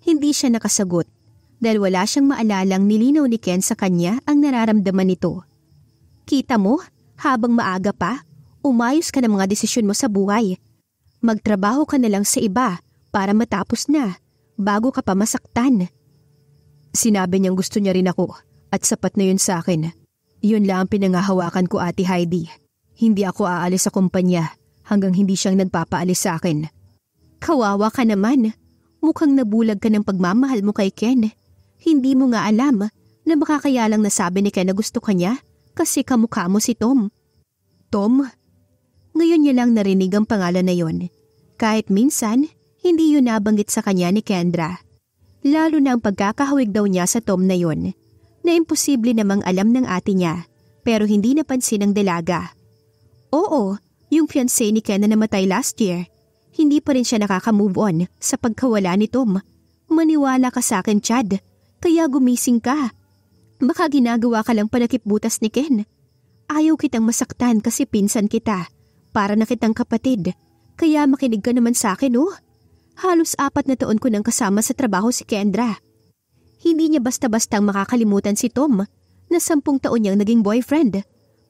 Hindi siya nakasagot dahil wala siyang maalalang nilinaw ni Ken sa kanya ang nararamdaman nito. Kita mo, habang maaga pa, umayos ka ng mga desisyon mo sa buhay. Magtrabaho ka na lang sa iba para matapos na bago ka pa masaktan. Sinabi niyang gusto niya rin ako at sapat na yun sa akin. Yun lang ang pinangahawakan ko ate Heidi. Hindi ako aalis sa kumpanya hanggang hindi siyang nagpapaalis sa akin. Kawawa ka naman. Mukhang nabulag ka ng pagmamahal mo kay Ken. Hindi mo nga alam na makakaya lang nasabi ni Ken na gusto niya kasi kamukha mo si Tom. Tom? Ngayon niya lang narinig ang pangalan na yon. Kahit minsan, hindi yun nabanggit sa kanya ni Kendra. Lalo na ang pagkakahawig daw niya sa Tom na yon na imposible namang alam ng ate niya pero hindi napansin ng dalaga. Oo, yung fiancé ni Ken na namatay last year, hindi pa rin siya nakaka-move on sa pagkawala ni Tom. Maniwala ka sa akin, Chad, kaya gumising ka. Baka ginagawa ka lang panakipbutas ni Ken. Ayaw kitang masaktan kasi pinsan kita, para na kitang kapatid, kaya makinig ka naman sa akin, oh. Halos apat na taon ko nang kasama sa trabaho si Kendra. Hindi niya basta-bastang makakalimutan si Tom na sampung taon niyang naging boyfriend.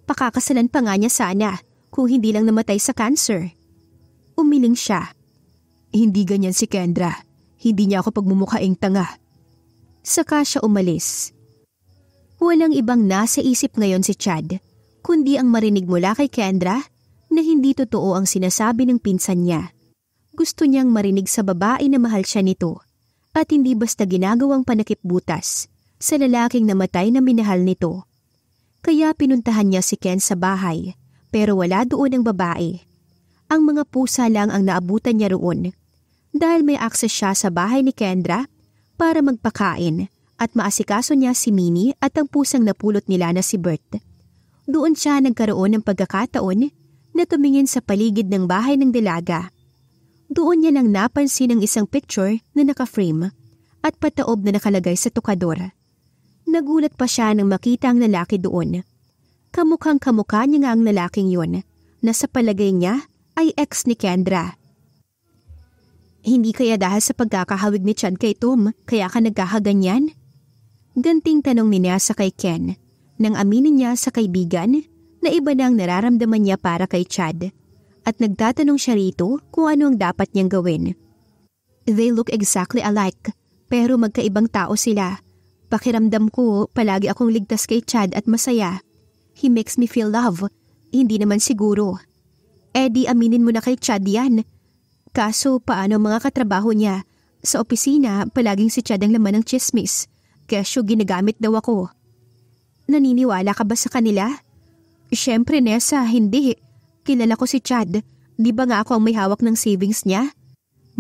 Pakakasalan pa nga niya sana kung hindi lang namatay sa cancer. Umiling siya. Hindi ganyan si Kendra. Hindi niya ako pagmumukhaing tanga. Saka siya umalis. Walang ibang nasa isip ngayon si Chad, kundi ang marinig mula kay Kendra na hindi totoo ang sinasabi ng pinsan niya. Gusto niyang marinig sa babae na mahal siya nito at hindi basta ginagawang panakip butas sa lalaking namatay na minahal nito. Kaya pinuntahan niya si Ken sa bahay pero wala doon ang babae. Ang mga pusa lang ang naabutan niya roon dahil may akses siya sa bahay ni Kendra para magpakain at maasikaso niya si Minnie at ang pusang napulot nila na si Bert. Doon siya nagkaroon ng pagkakataon na tumingin sa paligid ng bahay ng dalaga doon niya nang napansin ang isang picture na naka-frame at pataob na nakalagay sa tukador. Nagulat pa siya nang makita ang lalaki doon. Kamukhang kamukha niya nga ang lalaking yun na sa palagay niya ay ex ni Kendra. Hindi kaya dahil sa pagkakahawig ni Chad kay Tom kaya ka nagkakaganyan? Ganting tanong ni niya sa kay Ken nang aminin niya sa kaibigan na iba na ang nararamdaman niya para kay Chad at nagtatanong siya rito kung ano ang dapat niyang gawin. They look exactly alike, pero magkaibang tao sila. Pakiramdam ko, palagi akong ligtas kay Chad at masaya. He makes me feel love. Hindi naman siguro. Eddie, aminin mo na kay Chad yan. Kaso paano mga katrabaho niya? Sa opisina, palaging si Chad ang laman ng chismis. Kesyo ginagamit daw ako. Naniniwala ka ba sa kanila? Siyempre Nessa, hindi. Hindi. Kilala ko si Chad. Di ba nga ako ang may hawak ng savings niya?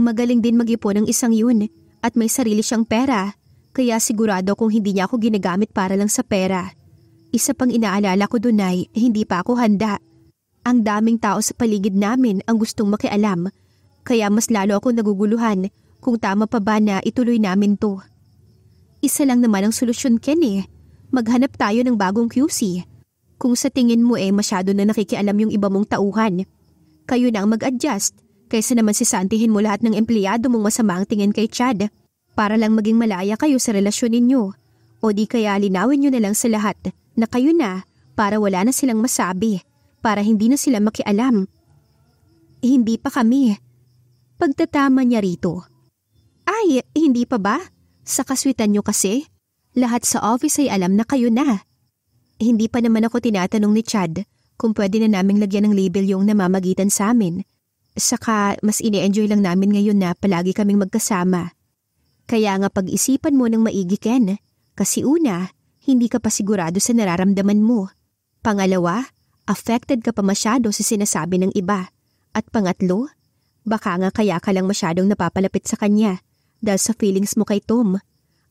Magaling din mag-ipon ng isang yun at may sarili siyang pera. Kaya sigurado kung hindi niya ako ginagamit para lang sa pera. Isa pang inaalala ko dun ay hindi pa ako handa. Ang daming tao sa paligid namin ang gustong makialam. Kaya mas lalo ako naguguluhan kung tama pa ba na ituloy namin to. Isa lang naman ang solusyon, Ken Maghanap tayo ng bagong QC kung sa tingin mo eh masyado na nakikialam yung iba mong tauhan. Kayo na ang mag-adjust kaysa naman sisantihin mo lahat ng empleyado mong masama ang tingin kay Chad para lang maging malaya kayo sa relasyon ninyo. O di kaya linawin nyo na lang sa lahat na kayo na para wala na silang masabi, para hindi na sila makialam. Hindi pa kami. Pagtatama niya rito. Ay, hindi pa ba? Sa kaswitan nyo kasi, lahat sa office ay alam na kayo na. Hindi pa naman ako tinatanong ni Chad kung pwede na naming lagyan ng label yung namamagitan sa amin. Saka mas ine-enjoy lang namin ngayon na palagi kaming magkasama. Kaya nga pag-isipan mo ng maigi Ken, kasi una, hindi ka pa sigurado sa nararamdaman mo. Pangalawa, affected ka pa masyado sa sinasabi ng iba. At pangatlo, baka nga kaya ka lang masyadong napapalapit sa kanya dahil sa feelings mo kay Tom.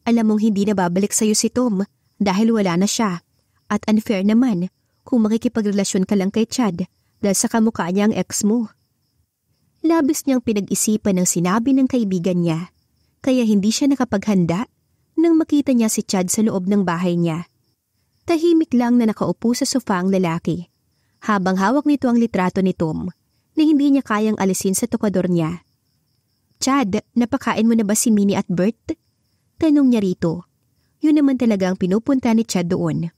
Alam mong hindi na babalik sa'yo si Tom dahil wala na siya. At unfair naman kung makikipagrelasyon ka lang kay Chad dahil sa kamukha niya ang ex mo. Labis niyang pinag-isipan ang sinabi ng kaibigan niya kaya hindi siya nakapaghanda nang makita niya si Chad sa loob ng bahay niya. Tahimik lang na nakaupo sa sofa ang lalaki habang hawak nito ang litrato ni Tom na hindi niya kayang alisin sa tukador niya. Chad, napakain mo na ba si Minnie at Bert? Tanong niya rito. Yun naman talaga ang pinupunta ni Chad doon.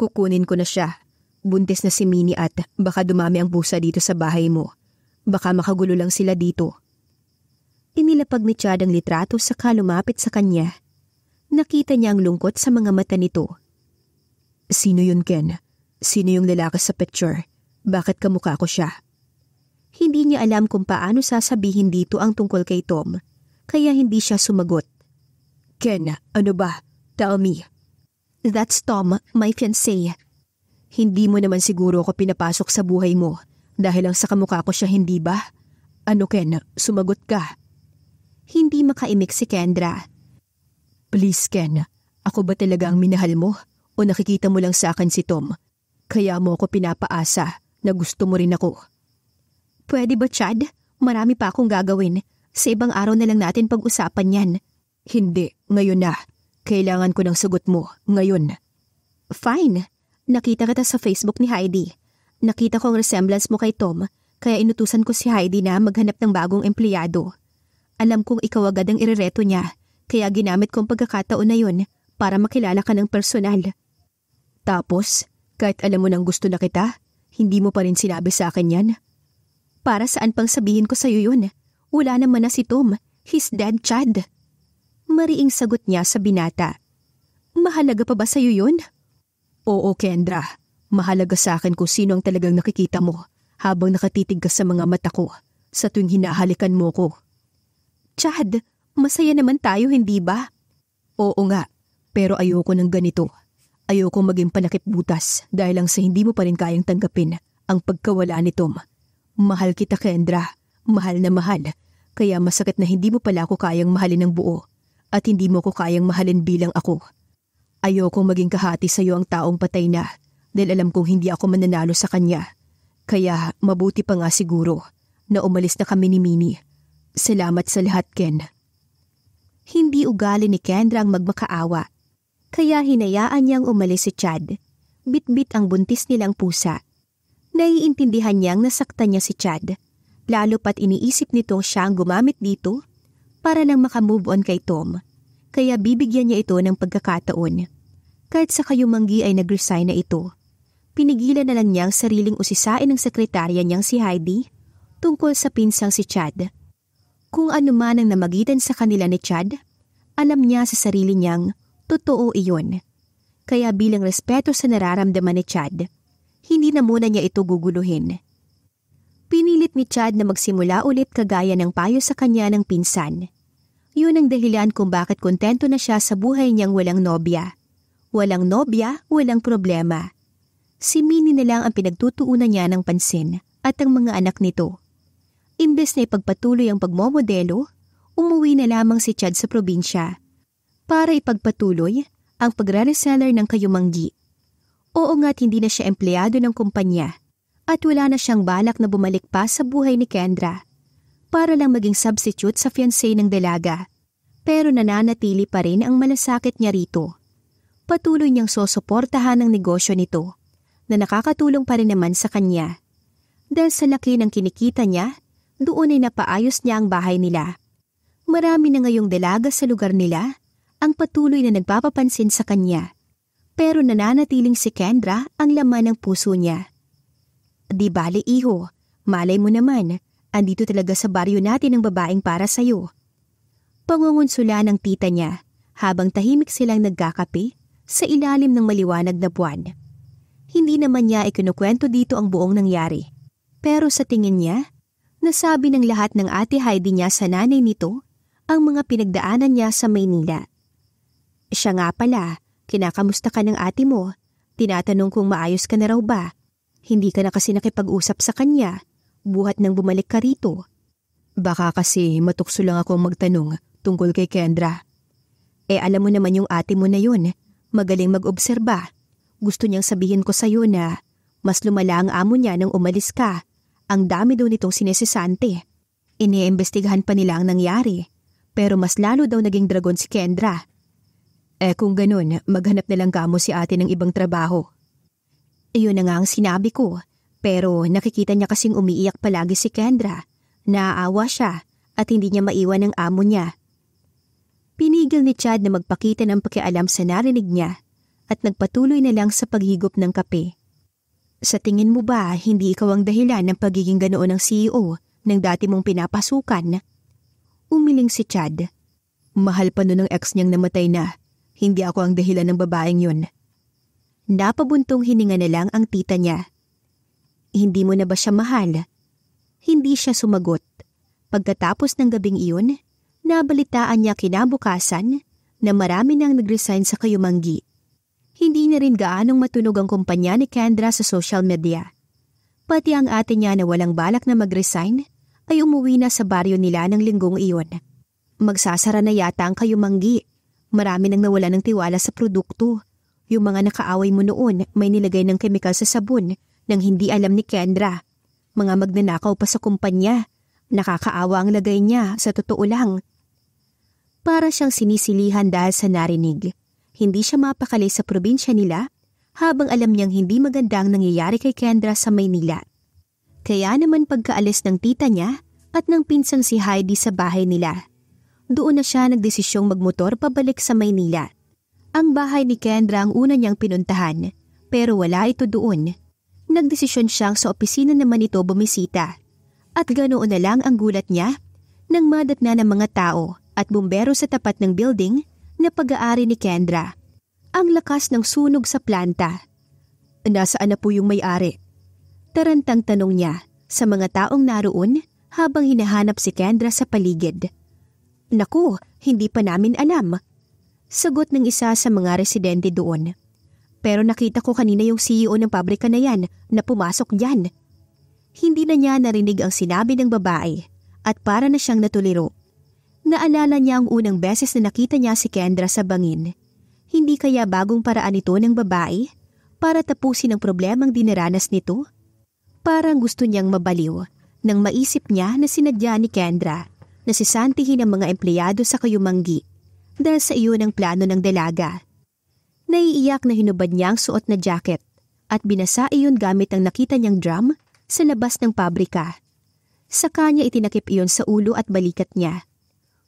Kukunin ko na siya. Buntis na si Minnie at baka dumami ang busa dito sa bahay mo. Baka makagulo lang sila dito. Inilapag ni Chad ang litrato sa kalumapit sa kanya. Nakita niya ang lungkot sa mga mata nito. Sino yun, Ken? Sino yung lalaki sa picture? Bakit kamukha ko siya? Hindi niya alam kung paano sasabihin dito ang tungkol kay Tom, kaya hindi siya sumagot. Ken, ano ba? Tell me, That's Tom, my fiancé. Hindi mo naman siguro ako pinapasok sa buhay mo dahil lang sa kamukha ko siya, hindi ba? Ano Ken, sumagot ka. Hindi makaimik si Kendra. Please Ken, ako ba talaga ang minahal mo o nakikita mo lang sa akin si Tom? Kaya mo ako pinapaasa na gusto mo rin ako. Pwede ba Chad? Marami pa akong gagawin. Sa ibang araw na lang natin pag-usapan yan. Hindi, ngayon na. Kailangan ko ng sagot mo, ngayon. Fine. Nakita kita sa Facebook ni Heidi. Nakita ko ang resemblance mo kay Tom, kaya inutusan ko si Heidi na maghanap ng bagong empleyado. Alam kong ikaw agad ang irereto niya, kaya ginamit kong pagkakataon na yun para makilala ka ng personal. Tapos, kahit alam mo nang gusto na kita, hindi mo pa rin sinabi sa akin yan. Para saan pang sabihin ko sa'yo yun? Wala naman na si Tom. His dad, Chad. Mariing sagot niya sa binata. Mahalaga pa ba sa iyo yun? Oo, Kendra. Mahalaga sa akin kung sino ang talagang nakikita mo habang nakatitig ka sa mga mata ko sa tuwing hinahalikan mo ko. Chad, masaya naman tayo, hindi ba? Oo nga, pero ayoko ng ganito. Ayoko maging panakit butas dahil lang sa hindi mo pa rin kayang tanggapin ang pagkawala ni Tom. Mahal kita, Kendra. Mahal na mahal. Kaya masakit na hindi mo pala ako kayang mahalin ng buo at hindi mo ko kayang mahalin bilang ako. Ayokong maging kahati sa iyo ang taong patay na dahil alam kong hindi ako mananalo sa kanya. Kaya mabuti pa nga siguro na umalis na kami ni Mini. Salamat sa lahat, Ken. Hindi ugali ni Kendra ang magmakaawa. Kaya hinayaan niyang umalis si Chad. Bitbit -bit ang buntis nilang pusa. Naiintindihan niyang nasaktan niya si Chad. Lalo pat iniisip nitong siya ang gumamit dito para lang makamove on kay Tom, kaya bibigyan niya ito ng pagkakataon. Kahit sa kayumanggi ay nag-resign na ito, pinigilan na lang niya ang sariling usisain ng sekretarya niyang si Heidi tungkol sa pinsang si Chad. Kung ano man ang namagitan sa kanila ni Chad, alam niya sa sarili niyang totoo iyon. Kaya bilang respeto sa nararamdaman ni Chad, hindi na muna niya ito guguluhin Pinilit ni Chad na magsimula ulit kagaya ng payo sa kanya ng pinsan. Yun ang dahilan kung bakit kontento na siya sa buhay niyang walang nobya. Walang nobya, walang problema. Si Minnie na lang ang pinagtutuunan niya ng pansin at ang mga anak nito. Imbes na ipagpatuloy ang pagmomodelo, umuwi na lamang si Chad sa probinsya para ipagpatuloy ang pagre-reseller ng kayumanggi. Oo nga't hindi na siya empleyado ng kumpanya at wala na siyang balak na bumalik pa sa buhay ni Kendra para lang maging substitute sa fiancé ng dalaga. Pero nananatili pa rin ang malasakit niya rito. Patuloy niyang sosuportahan ang negosyo nito na nakakatulong pa rin naman sa kanya. Dahil sa laki ng kinikita niya, doon ay napaayos niya ang bahay nila. Marami na ngayong dalaga sa lugar nila ang patuloy na nagpapapansin sa kanya. Pero nananatiling si Kendra ang laman ng puso niya. Di bale iho, malay mo naman, andito talaga sa baryo natin ang babaeng para sa'yo. Pangungunsula ng tita niya habang tahimik silang nagkakape sa ilalim ng maliwanag na buwan. Hindi naman niya ikinukwento dito ang buong nangyari. Pero sa tingin niya, nasabi ng lahat ng ate Heidi niya sa nanay nito ang mga pinagdaanan niya sa Maynila. Siya nga pala, kinakamusta ka ng ate mo. Tinatanong kung maayos ka na raw ba hindi ka na kasi nakipag-usap sa kanya, buhat nang bumalik ka rito. Baka kasi matukso lang akong magtanong tungkol kay Kendra. Eh alam mo naman yung ate mo na yun, magaling mag-obserba. Gusto niyang sabihin ko sa'yo na mas lumala ang amo niya nang umalis ka. Ang dami daw nitong sinesesante. Iniimbestigahan pa nila ang nangyari. Pero mas lalo daw naging dragon si Kendra. Eh kung ganun, maghanap na lang kamo si ate ng ibang trabaho. Iyon na nga ang sinabi ko. Pero nakikita niya kasing umiiyak palagi si Kendra. Naaawa siya at hindi niya maiwan ang amo niya. Pinigil ni Chad na magpakita ng pakialam sa narinig niya at nagpatuloy na lang sa paghigop ng kape. Sa tingin mo ba hindi ikaw ang dahilan ng pagiging ganoon ng CEO ng dati mong pinapasukan? Umiling si Chad. Mahal pa nun ng ex niyang namatay na. Hindi ako ang dahilan ng babaeng yun. Napabuntong hininga na lang ang tita niya. Hindi mo na ba siya mahal? Hindi siya sumagot. Pagkatapos ng gabing iyon, nabalitaan niya kinabukasan na marami nang nag-resign sa kayumanggi. Hindi na rin gaanong matunog ang kumpanya ni Kendra sa social media. Pati ang ate niya na walang balak na mag-resign ay umuwi na sa baryo nila ng linggong iyon. Magsasara na yata ang kayumanggi. Marami nang nawala ng tiwala sa produkto yung mga nakaaway mo noon may nilagay ng kemikal sa sabon nang hindi alam ni Kendra. Mga magnanakaw pa sa kumpanya. Nakakaawa ang lagay niya sa totoo lang. Para siyang sinisilihan dahil sa narinig. Hindi siya mapakali sa probinsya nila habang alam niyang hindi maganda ang nangyayari kay Kendra sa Maynila. Kaya naman pagkaalis ng tita niya at ng pinsang si Heidi sa bahay nila. Doon na siya nagdesisyong magmotor pabalik sa Maynila. Ang bahay ni Kendra ang una niyang pinuntahan pero wala ito doon. Nagdesisyon siyang sa opisina naman ito bumisita at ganoon na lang ang gulat niya nang madatna ng mga tao at bumbero sa tapat ng building na pag-aari ni Kendra. Ang lakas ng sunog sa planta. Nasaan na po yung may-ari? Tarantang tanong niya sa mga taong naroon habang hinahanap si Kendra sa paligid. Naku, hindi pa namin alam. Sagot ng isa sa mga residente doon. Pero nakita ko kanina yung CEO ng pabrika na yan na pumasok dyan. Hindi na niya narinig ang sinabi ng babae at para na siyang natuliro. Naalala niya ang unang beses na nakita niya si Kendra sa bangin. Hindi kaya bagong paraan ito ng babae para tapusin ang problemang dinaranas nito? Parang gusto niyang mabaliw nang maisip niya na sinadya ni Kendra na sisantihin ang mga empleyado sa kayumanggi dahil sa iyon ang plano ng dalaga. Naiiyak na hinubad niya ang suot na jacket at binasa iyon gamit ang nakita niyang drum sa labas ng pabrika. Sa kanya itinakip iyon sa ulo at balikat niya.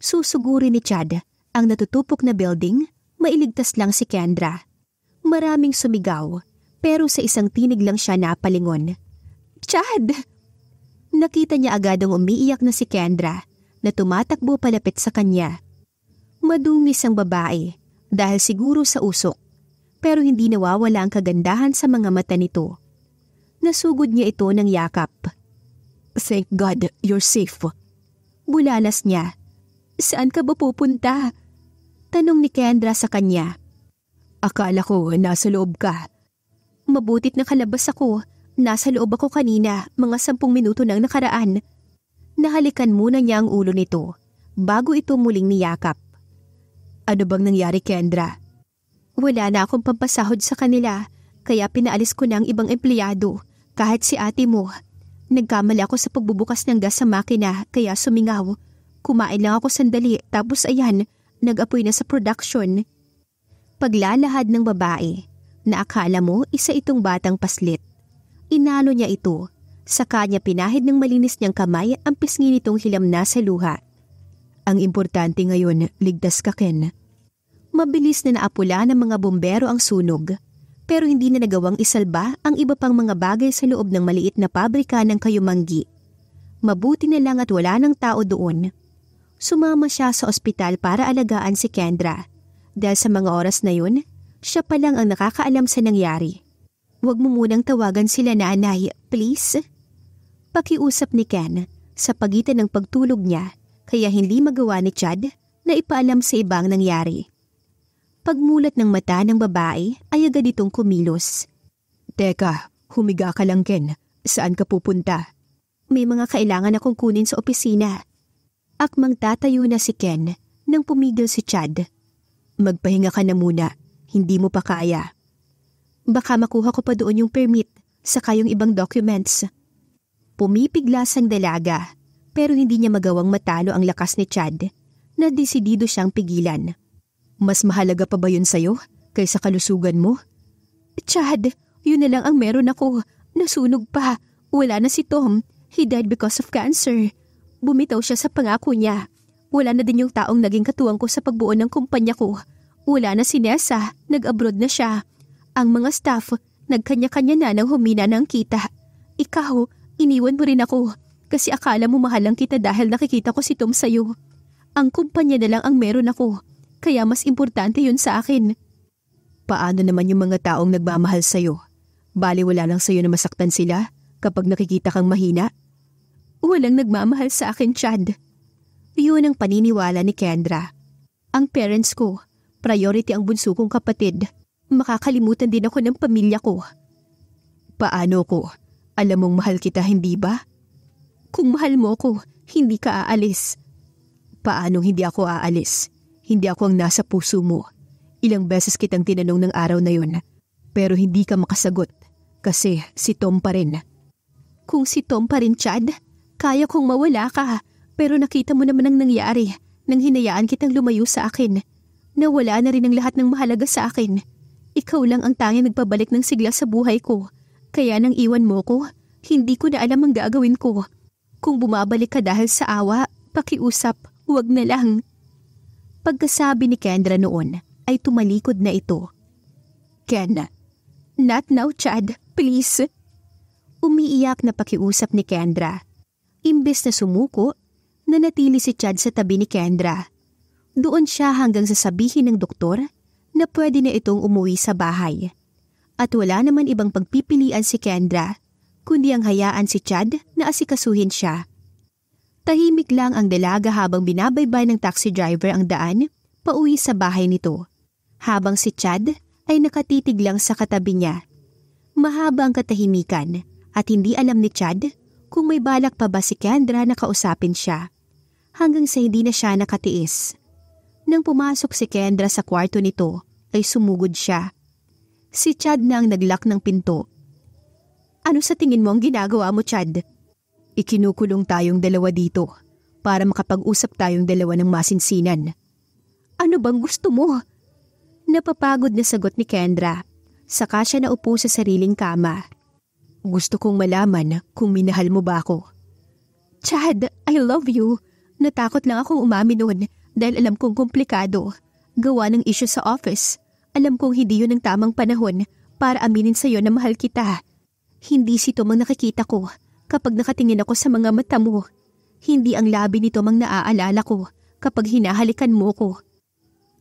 Susuguri ni Chad ang natutupok na building, mailigtas lang si Kendra. Maraming sumigaw, pero sa isang tinig lang siya napalingon. Chad! Nakita niya agad ang umiiyak na si Kendra na tumatakbo palapit sa kanya. Madungis ang babae dahil siguro sa usok pero hindi nawawala ang kagandahan sa mga mata nito. Nasugod niya ito ng yakap. Thank God you're safe. Bulalas niya. Saan ka ba pupunta? Tanong ni Kendra sa kanya. Akala ko nasa loob ka. Mabutit na kalabas ako. Nasa loob ako kanina, mga sampung minuto nang nakaraan. Nahalikan muna niya ang ulo nito bago ito muling niyakap. Ano bang nangyari Kendra? Wala na akong pampasahod sa kanila kaya pinaalis ko na ang ibang empleyado kahit si ate mo. Nagkamali ako sa pagbubukas ng gas sa makina kaya sumingaw. Kumain lang ako sandali tapos ayan, nag-apoy na sa production. Paglalahad ng babae naakala mo isa itong batang paslit. Inalo niya ito. Sa kanya pinahid ng malinis niyang kamay ang pisngi nitong hilam na sa luha ang importante ngayon, ligtas ka Ken. Mabilis na naapula ng mga bombero ang sunog, pero hindi na nagawang isalba ang iba pang mga bagay sa loob ng maliit na pabrika ng kayumanggi. Mabuti na lang at wala ng tao doon. Sumama siya sa ospital para alagaan si Kendra. Dahil sa mga oras na yun, siya pa lang ang nakakaalam sa nangyari. Huwag mo munang tawagan sila nanay, please. Pakiusap ni Ken sa pagitan ng pagtulog niya kaya hindi magawa ni Chad na ipaalam sa iba ang nangyari. Pagmulat ng mata ng babae ay agad itong kumilos. Teka, humiga ka lang Ken. Saan ka pupunta? May mga kailangan akong kunin sa opisina. Akmang tatayo na si Ken nang pumigil si Chad. Magpahinga ka na muna, hindi mo pa kaya. Baka makuha ko pa doon yung permit, sa kayong ibang documents. Pumipiglas ang dalaga pero hindi niya magawang matalo ang lakas ni Chad na desidido siyang pigilan. Mas mahalaga pa ba yun sa'yo kaysa kalusugan mo? Chad, yun na lang ang meron ako. Nasunog pa. Wala na si Tom. He died because of cancer. Bumitaw siya sa pangako niya. Wala na din yung taong naging katuwang ko sa pagbuo ng kumpanya ko. Wala na si Nessa. Nag-abroad na siya. Ang mga staff, nagkanya-kanya na nang humina ng kita. Ikaw, iniwan mo rin ako. Kasi akala mo mahal lang kita dahil nakikita ko si Tom sa'yo. Ang kumpanya na lang ang meron ako, kaya mas importante yun sa akin. Paano naman yung mga taong nagmamahal sa'yo? Bali wala lang sa'yo na masaktan sila kapag nakikita kang mahina? Walang nagmamahal sa akin, Chad. Yun ang paniniwala ni Kendra. Ang parents ko, priority ang bunso kong kapatid. Makakalimutan din ako ng pamilya ko. Paano ko? Alam mong mahal kita, hindi ba? Kung mahal mo ako, hindi ka aalis. Paanong hindi ako aalis? Hindi ako ang nasa puso mo. Ilang beses kitang tinanong ng araw na yon, pero hindi ka makasagot kasi si Tom pa rin. Kung si Tom pa rin, Chad, kaya kong mawala ka. Pero nakita mo naman ang nangyari nang hinayaan kitang lumayo sa akin. Nawala na rin ang lahat ng mahalaga sa akin. Ikaw lang ang tanging nagpabalik ng sigla sa buhay ko. Kaya nang iwan mo ko, hindi ko na alam ang gagawin ko. Kung bumabalik ka dahil sa awa, pakiusap, huwag na lang. Pagkasabi ni Kendra noon ay tumalikod na ito. Ken, not now Chad, please. Umiiyak na pakiusap ni Kendra. Imbes na sumuko, nanatili si Chad sa tabi ni Kendra. Doon siya hanggang sasabihin ng doktor na pwede na itong umuwi sa bahay. At wala naman ibang pagpipilian si Kendra kundi ang hayaan si Chad na asikasuhin siya. Tahimik lang ang dalaga habang binabaybay ng taxi driver ang daan pauwi sa bahay nito. Habang si Chad ay nakatitig lang sa katabi niya. Mahaba ang katahimikan at hindi alam ni Chad kung may balak pa ba si Kendra na kausapin siya. Hanggang sa hindi na siya nakatiis. Nang pumasok si Kendra sa kwarto nito ay sumugod siya. Si Chad na ang naglak ng pinto ano sa tingin mo ang ginagawa mo, Chad? Ikinukulong tayong dalawa dito para makapag-usap tayong dalawa ng masinsinan. Ano bang gusto mo? Napapagod na sagot ni Kendra. Saka siya naupo sa sariling kama. Gusto kong malaman kung minahal mo ba ako. Chad, I love you. Natakot lang akong umami noon dahil alam kong komplikado. Gawa ng issue sa office. Alam kong hindi yun ang tamang panahon para aminin sa'yo na mahal kita. Hindi si Tom nakikita ko kapag nakatingin ako sa mga mata mo. Hindi ang labi ni Tom naaalala ko kapag hinahalikan mo ko.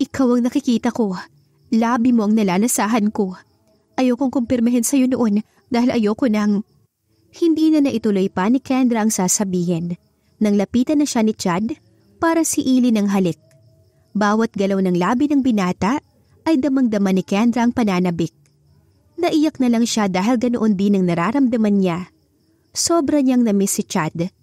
Ikaw ang nakikita ko. Labi mo ang nalalasahan ko. Ayokong kumpirmahin sa'yo noon dahil ayoko nang... Hindi na naituloy pa ni Kendra ang sasabihin. Nang lapitan na siya ni Chad para siili ng halik. Bawat galaw ng labi ng binata ay damang-dama ni Kendra ang pananabik. Naiyak na lang siya dahil ganoon din ang nararamdaman niya. Sobra niyang namiss si Chad.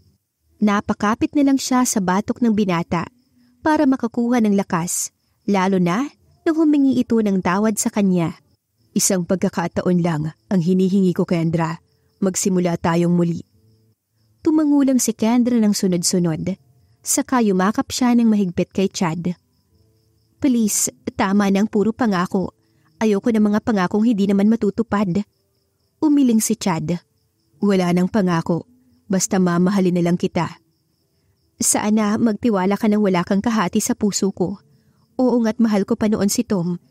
Napakapit na lang siya sa batok ng binata para makakuha ng lakas, lalo na nang humingi ito ng tawad sa kanya. Isang pagkakataon lang ang hinihingi ko, Kendra. Magsimula tayong muli. Tumangulang si Kendra ng sunod-sunod, saka yumakap siya ng mahigpit kay Chad. Please, tama ng puro pangako. Ayoko ng mga pangakong hindi naman matutupad. Umiling si Chad. Wala nang pangako. Basta mamahalin na lang kita. Sana magtiwala ka nang wala kang kahati sa puso ko. Oo nga't mahal ko pa noon si Tom.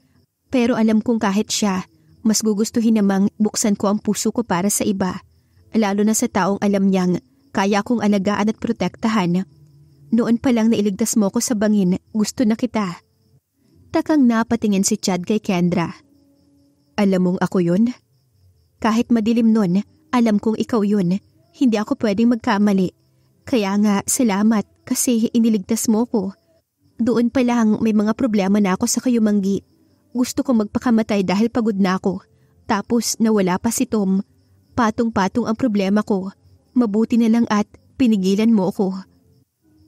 Pero alam kong kahit siya, mas gugustuhin namang buksan ko ang puso ko para sa iba. Lalo na sa taong alam niyang kaya kong alagaan at protektahan. Noon pa lang nailigtas mo ko sa bangin, gusto na kita. Takang napatingin si Chad kay Kendra. Alam mong ako yun? Kahit madilim nun, alam kong ikaw yun. Hindi ako pwedeng magkamali. Kaya nga, salamat kasi iniligtas mo ko. Doon pa lang may mga problema na ako sa kayumanggi. Gusto kong magpakamatay dahil pagod na ako. Tapos nawala pa si Tom. Patong-patong ang problema ko. Mabuti na lang at pinigilan mo ako.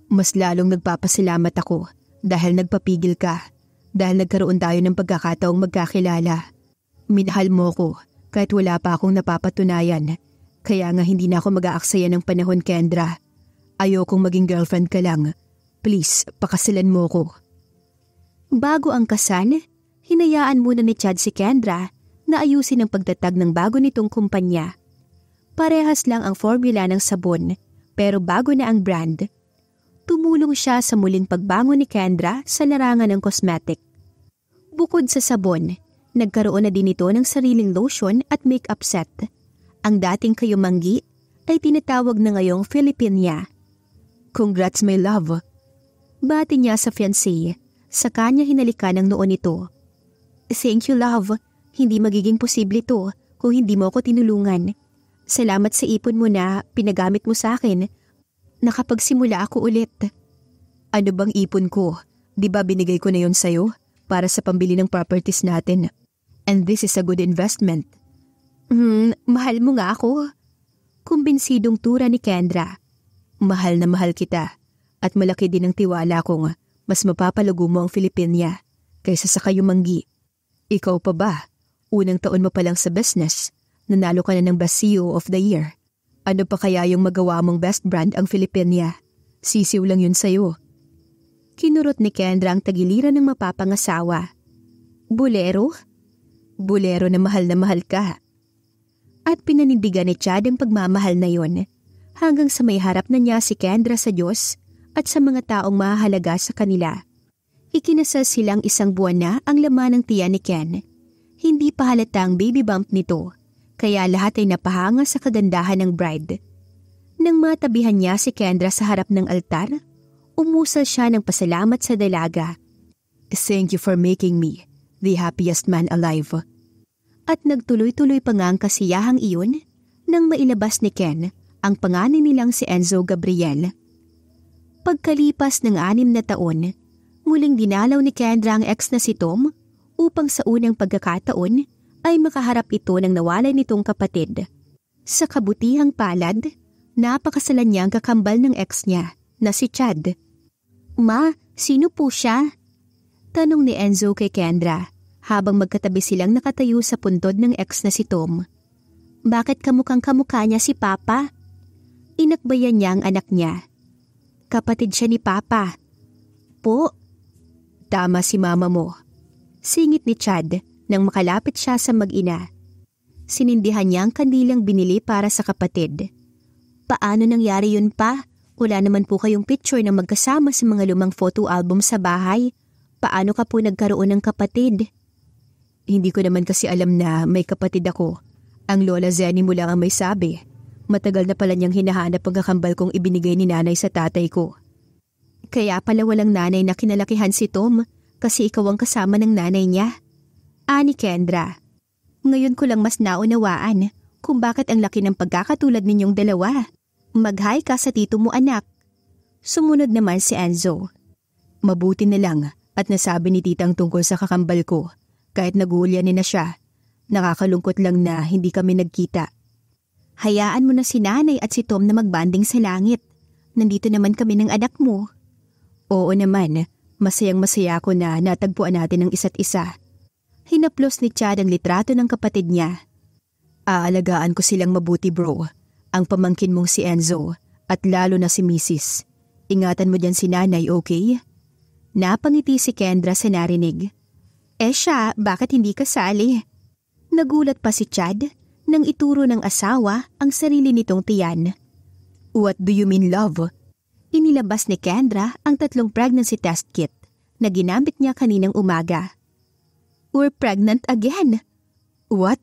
Mas lalong nagpapasalamat ako dahil nagpapigil ka dahil nagkaroon tayo ng pagkakataong magkakilala. Minahal mo ko kahit wala pa akong napapatunayan. Kaya nga hindi na ako mag-aaksaya ng panahon, Kendra. Ayokong maging girlfriend ka lang. Please, pakasalan mo ko. Bago ang kasal, hinayaan muna ni Chad si Kendra na ayusin ang pagtatag ng bago nitong kumpanya. Parehas lang ang formula ng sabon pero bago na ang brand tumulong siya sa muling pagbangon ni Kendra sa larangan ng cosmetic. Bukod sa sabon, nagkaroon na din ito ng sariling lotion at makeup set. Ang dating kayumanggi ay tinatawag na ngayong Filipina. Congrats my love! Bati niya sa fiancé, sa kanya hinalikan ng noon ito. Thank you love, hindi magiging posible ito kung hindi mo ako tinulungan. Salamat sa ipon mo na pinagamit mo sa akin nakapagsimula ako ulit. Ano bang ipon ko? Di ba binigay ko na yon sa'yo para sa pambili ng properties natin? And this is a good investment. Hmm, mahal mo nga ako. Kumbinsidong tura ni Kendra. Mahal na mahal kita at malaki din ang tiwala kong mas mapapalago mo ang Filipina kaysa sa kayumanggi. Ikaw pa ba? Unang taon mo pa lang sa business, nanalo ka na ng best CEO of the Year. Ano pa kaya yung magawa mong best brand ang Filipina? Sisiw lang yun sa'yo. Kinurot ni Kendra ang tagiliran ng mapapangasawa. Bulero? Bulero na mahal na mahal ka. At pinanindigan ni Chad ang pagmamahal na yon hanggang sa may harap na niya si Kendra sa Diyos at sa mga taong mahalaga sa kanila. Ikinasal silang isang buwan na ang laman ng tiyan ni Ken. Hindi pa halata ang baby bump nito kaya lahat ay napahanga sa kagandahan ng bride. Nang matabihan niya si Kendra sa harap ng altar, umusal siya ng pasalamat sa dalaga. Thank you for making me the happiest man alive. At nagtuloy-tuloy pa nga ang kasiyahang iyon nang mailabas ni Ken ang panganin nilang si Enzo Gabriel. Pagkalipas ng anim na taon, muling dinalaw ni Kendra ang ex na si Tom upang sa unang pagkakataon ay makaharap ito ng nawalay nitong kapatid. Sa kabutihang palad, napakasalan niya ang kakambal ng ex niya na si Chad. Ma, sino po siya? Tanong ni Enzo kay Kendra habang magkatabi silang nakatayo sa puntod ng ex na si Tom. Bakit kamukhang kamukha niya si Papa? Inakbayan niya ang anak niya. Kapatid siya ni Papa. Po? Tama si mama mo. Singit ni Chad nang makalapit siya sa mag-ina, sinindihan niya ang kandilang binili para sa kapatid. Paano nangyari yun pa? Wala naman po kayong picture na magkasama sa mga lumang photo album sa bahay. Paano ka po nagkaroon ng kapatid? Hindi ko naman kasi alam na may kapatid ako. Ang lola Zenny mo lang ang may sabi. Matagal na pala niyang hinahanap ang kakambal kong ibinigay ni nanay sa tatay ko. Kaya pala walang nanay na kinalakihan si Tom kasi ikaw ang kasama ng nanay niya. Ani ah, Kendra. Ngayon ko lang mas naunawaan kung bakit ang laki ng pagkakatulad ninyong dalawa. Maghay ka sa tito mo anak. Sumunod naman si Enzo. Mabuti na lang at nasabi ni titang tungkol sa kakambal ko kahit nagulyanin na siya. Nakakalungkot lang na hindi kami nagkita. Hayaan mo na si nanay at si Tom na magbanding sa langit. Nandito naman kami ng anak mo. Oo naman, masayang masaya ko na natagpuan natin ang isa't isa hinaplos ni Chad ang litrato ng kapatid niya. Aalagaan ko silang mabuti bro, ang pamangkin mong si Enzo, at lalo na si Mrs. Ingatan mo dyan si nanay, okay? Napangiti si Kendra sa narinig. Eh siya, bakit hindi ka sali? Nagulat pa si Chad nang ituro ng asawa ang sarili nitong tiyan. What do you mean love? Inilabas ni Kendra ang tatlong pregnancy test kit na ginamit niya kaninang umaga. We're pregnant again. What?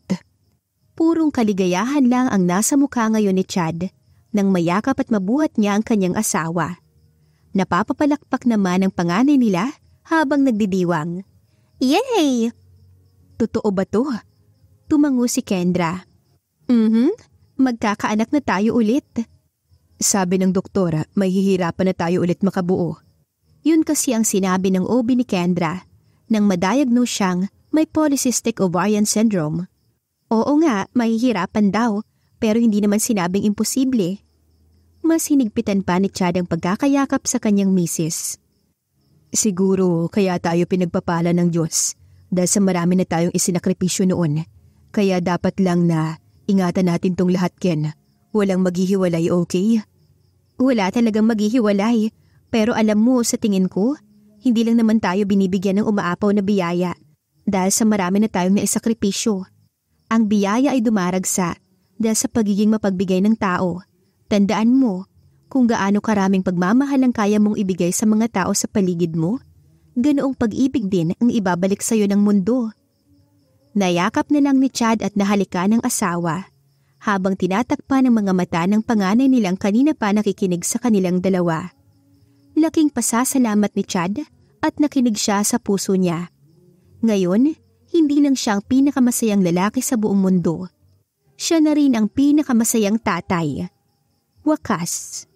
Purong kaligayahan lang ang nasa mukha ngayon ni Chad nang mayakap at mabuhat niya ang kanyang asawa. Napapapalakpak naman ang panganay nila habang nagdidiwang. Yay! Totoo ba to? Tumango si Kendra. Mm-hmm, magkakaanak na tayo ulit. Sabi ng doktora, mahihirapan na tayo ulit makabuo. Yun kasi ang sinabi ng OB ni Kendra nang madiagnose siyang may polycystic ovarian syndrome. Oo nga, mahihirapan daw, pero hindi naman sinabing imposible. Mas hinigpitan pa ni Chad ang pagkakayakap sa kanyang misis. Siguro kaya tayo pinagpapala ng Diyos dahil sa marami na tayong isinakripisyo noon. Kaya dapat lang na ingatan natin tong lahat, Ken. Walang maghihiwalay, okay? Wala talagang maghihiwalay. Pero alam mo, sa tingin ko, hindi lang naman tayo binibigyan ng umaapaw na biyaya dahil sa marami na tayong naisakripisyo. Ang biyaya ay dumaragsa dahil sa pagiging mapagbigay ng tao. Tandaan mo kung gaano karaming pagmamahal ang kaya mong ibigay sa mga tao sa paligid mo, ganoong pag-ibig din ang ibabalik sa iyo ng mundo. Nayakap na lang ni Chad at nahalika ng asawa habang tinatakpan ng mga mata ng panganay nilang kanina pa nakikinig sa kanilang dalawa. Laking pasasalamat ni Chad at nakinig siya sa puso niya ngayon, hindi lang siya ang pinakamasayang lalaki sa buong mundo. Siya na rin ang pinakamasayang tatay. Wakas.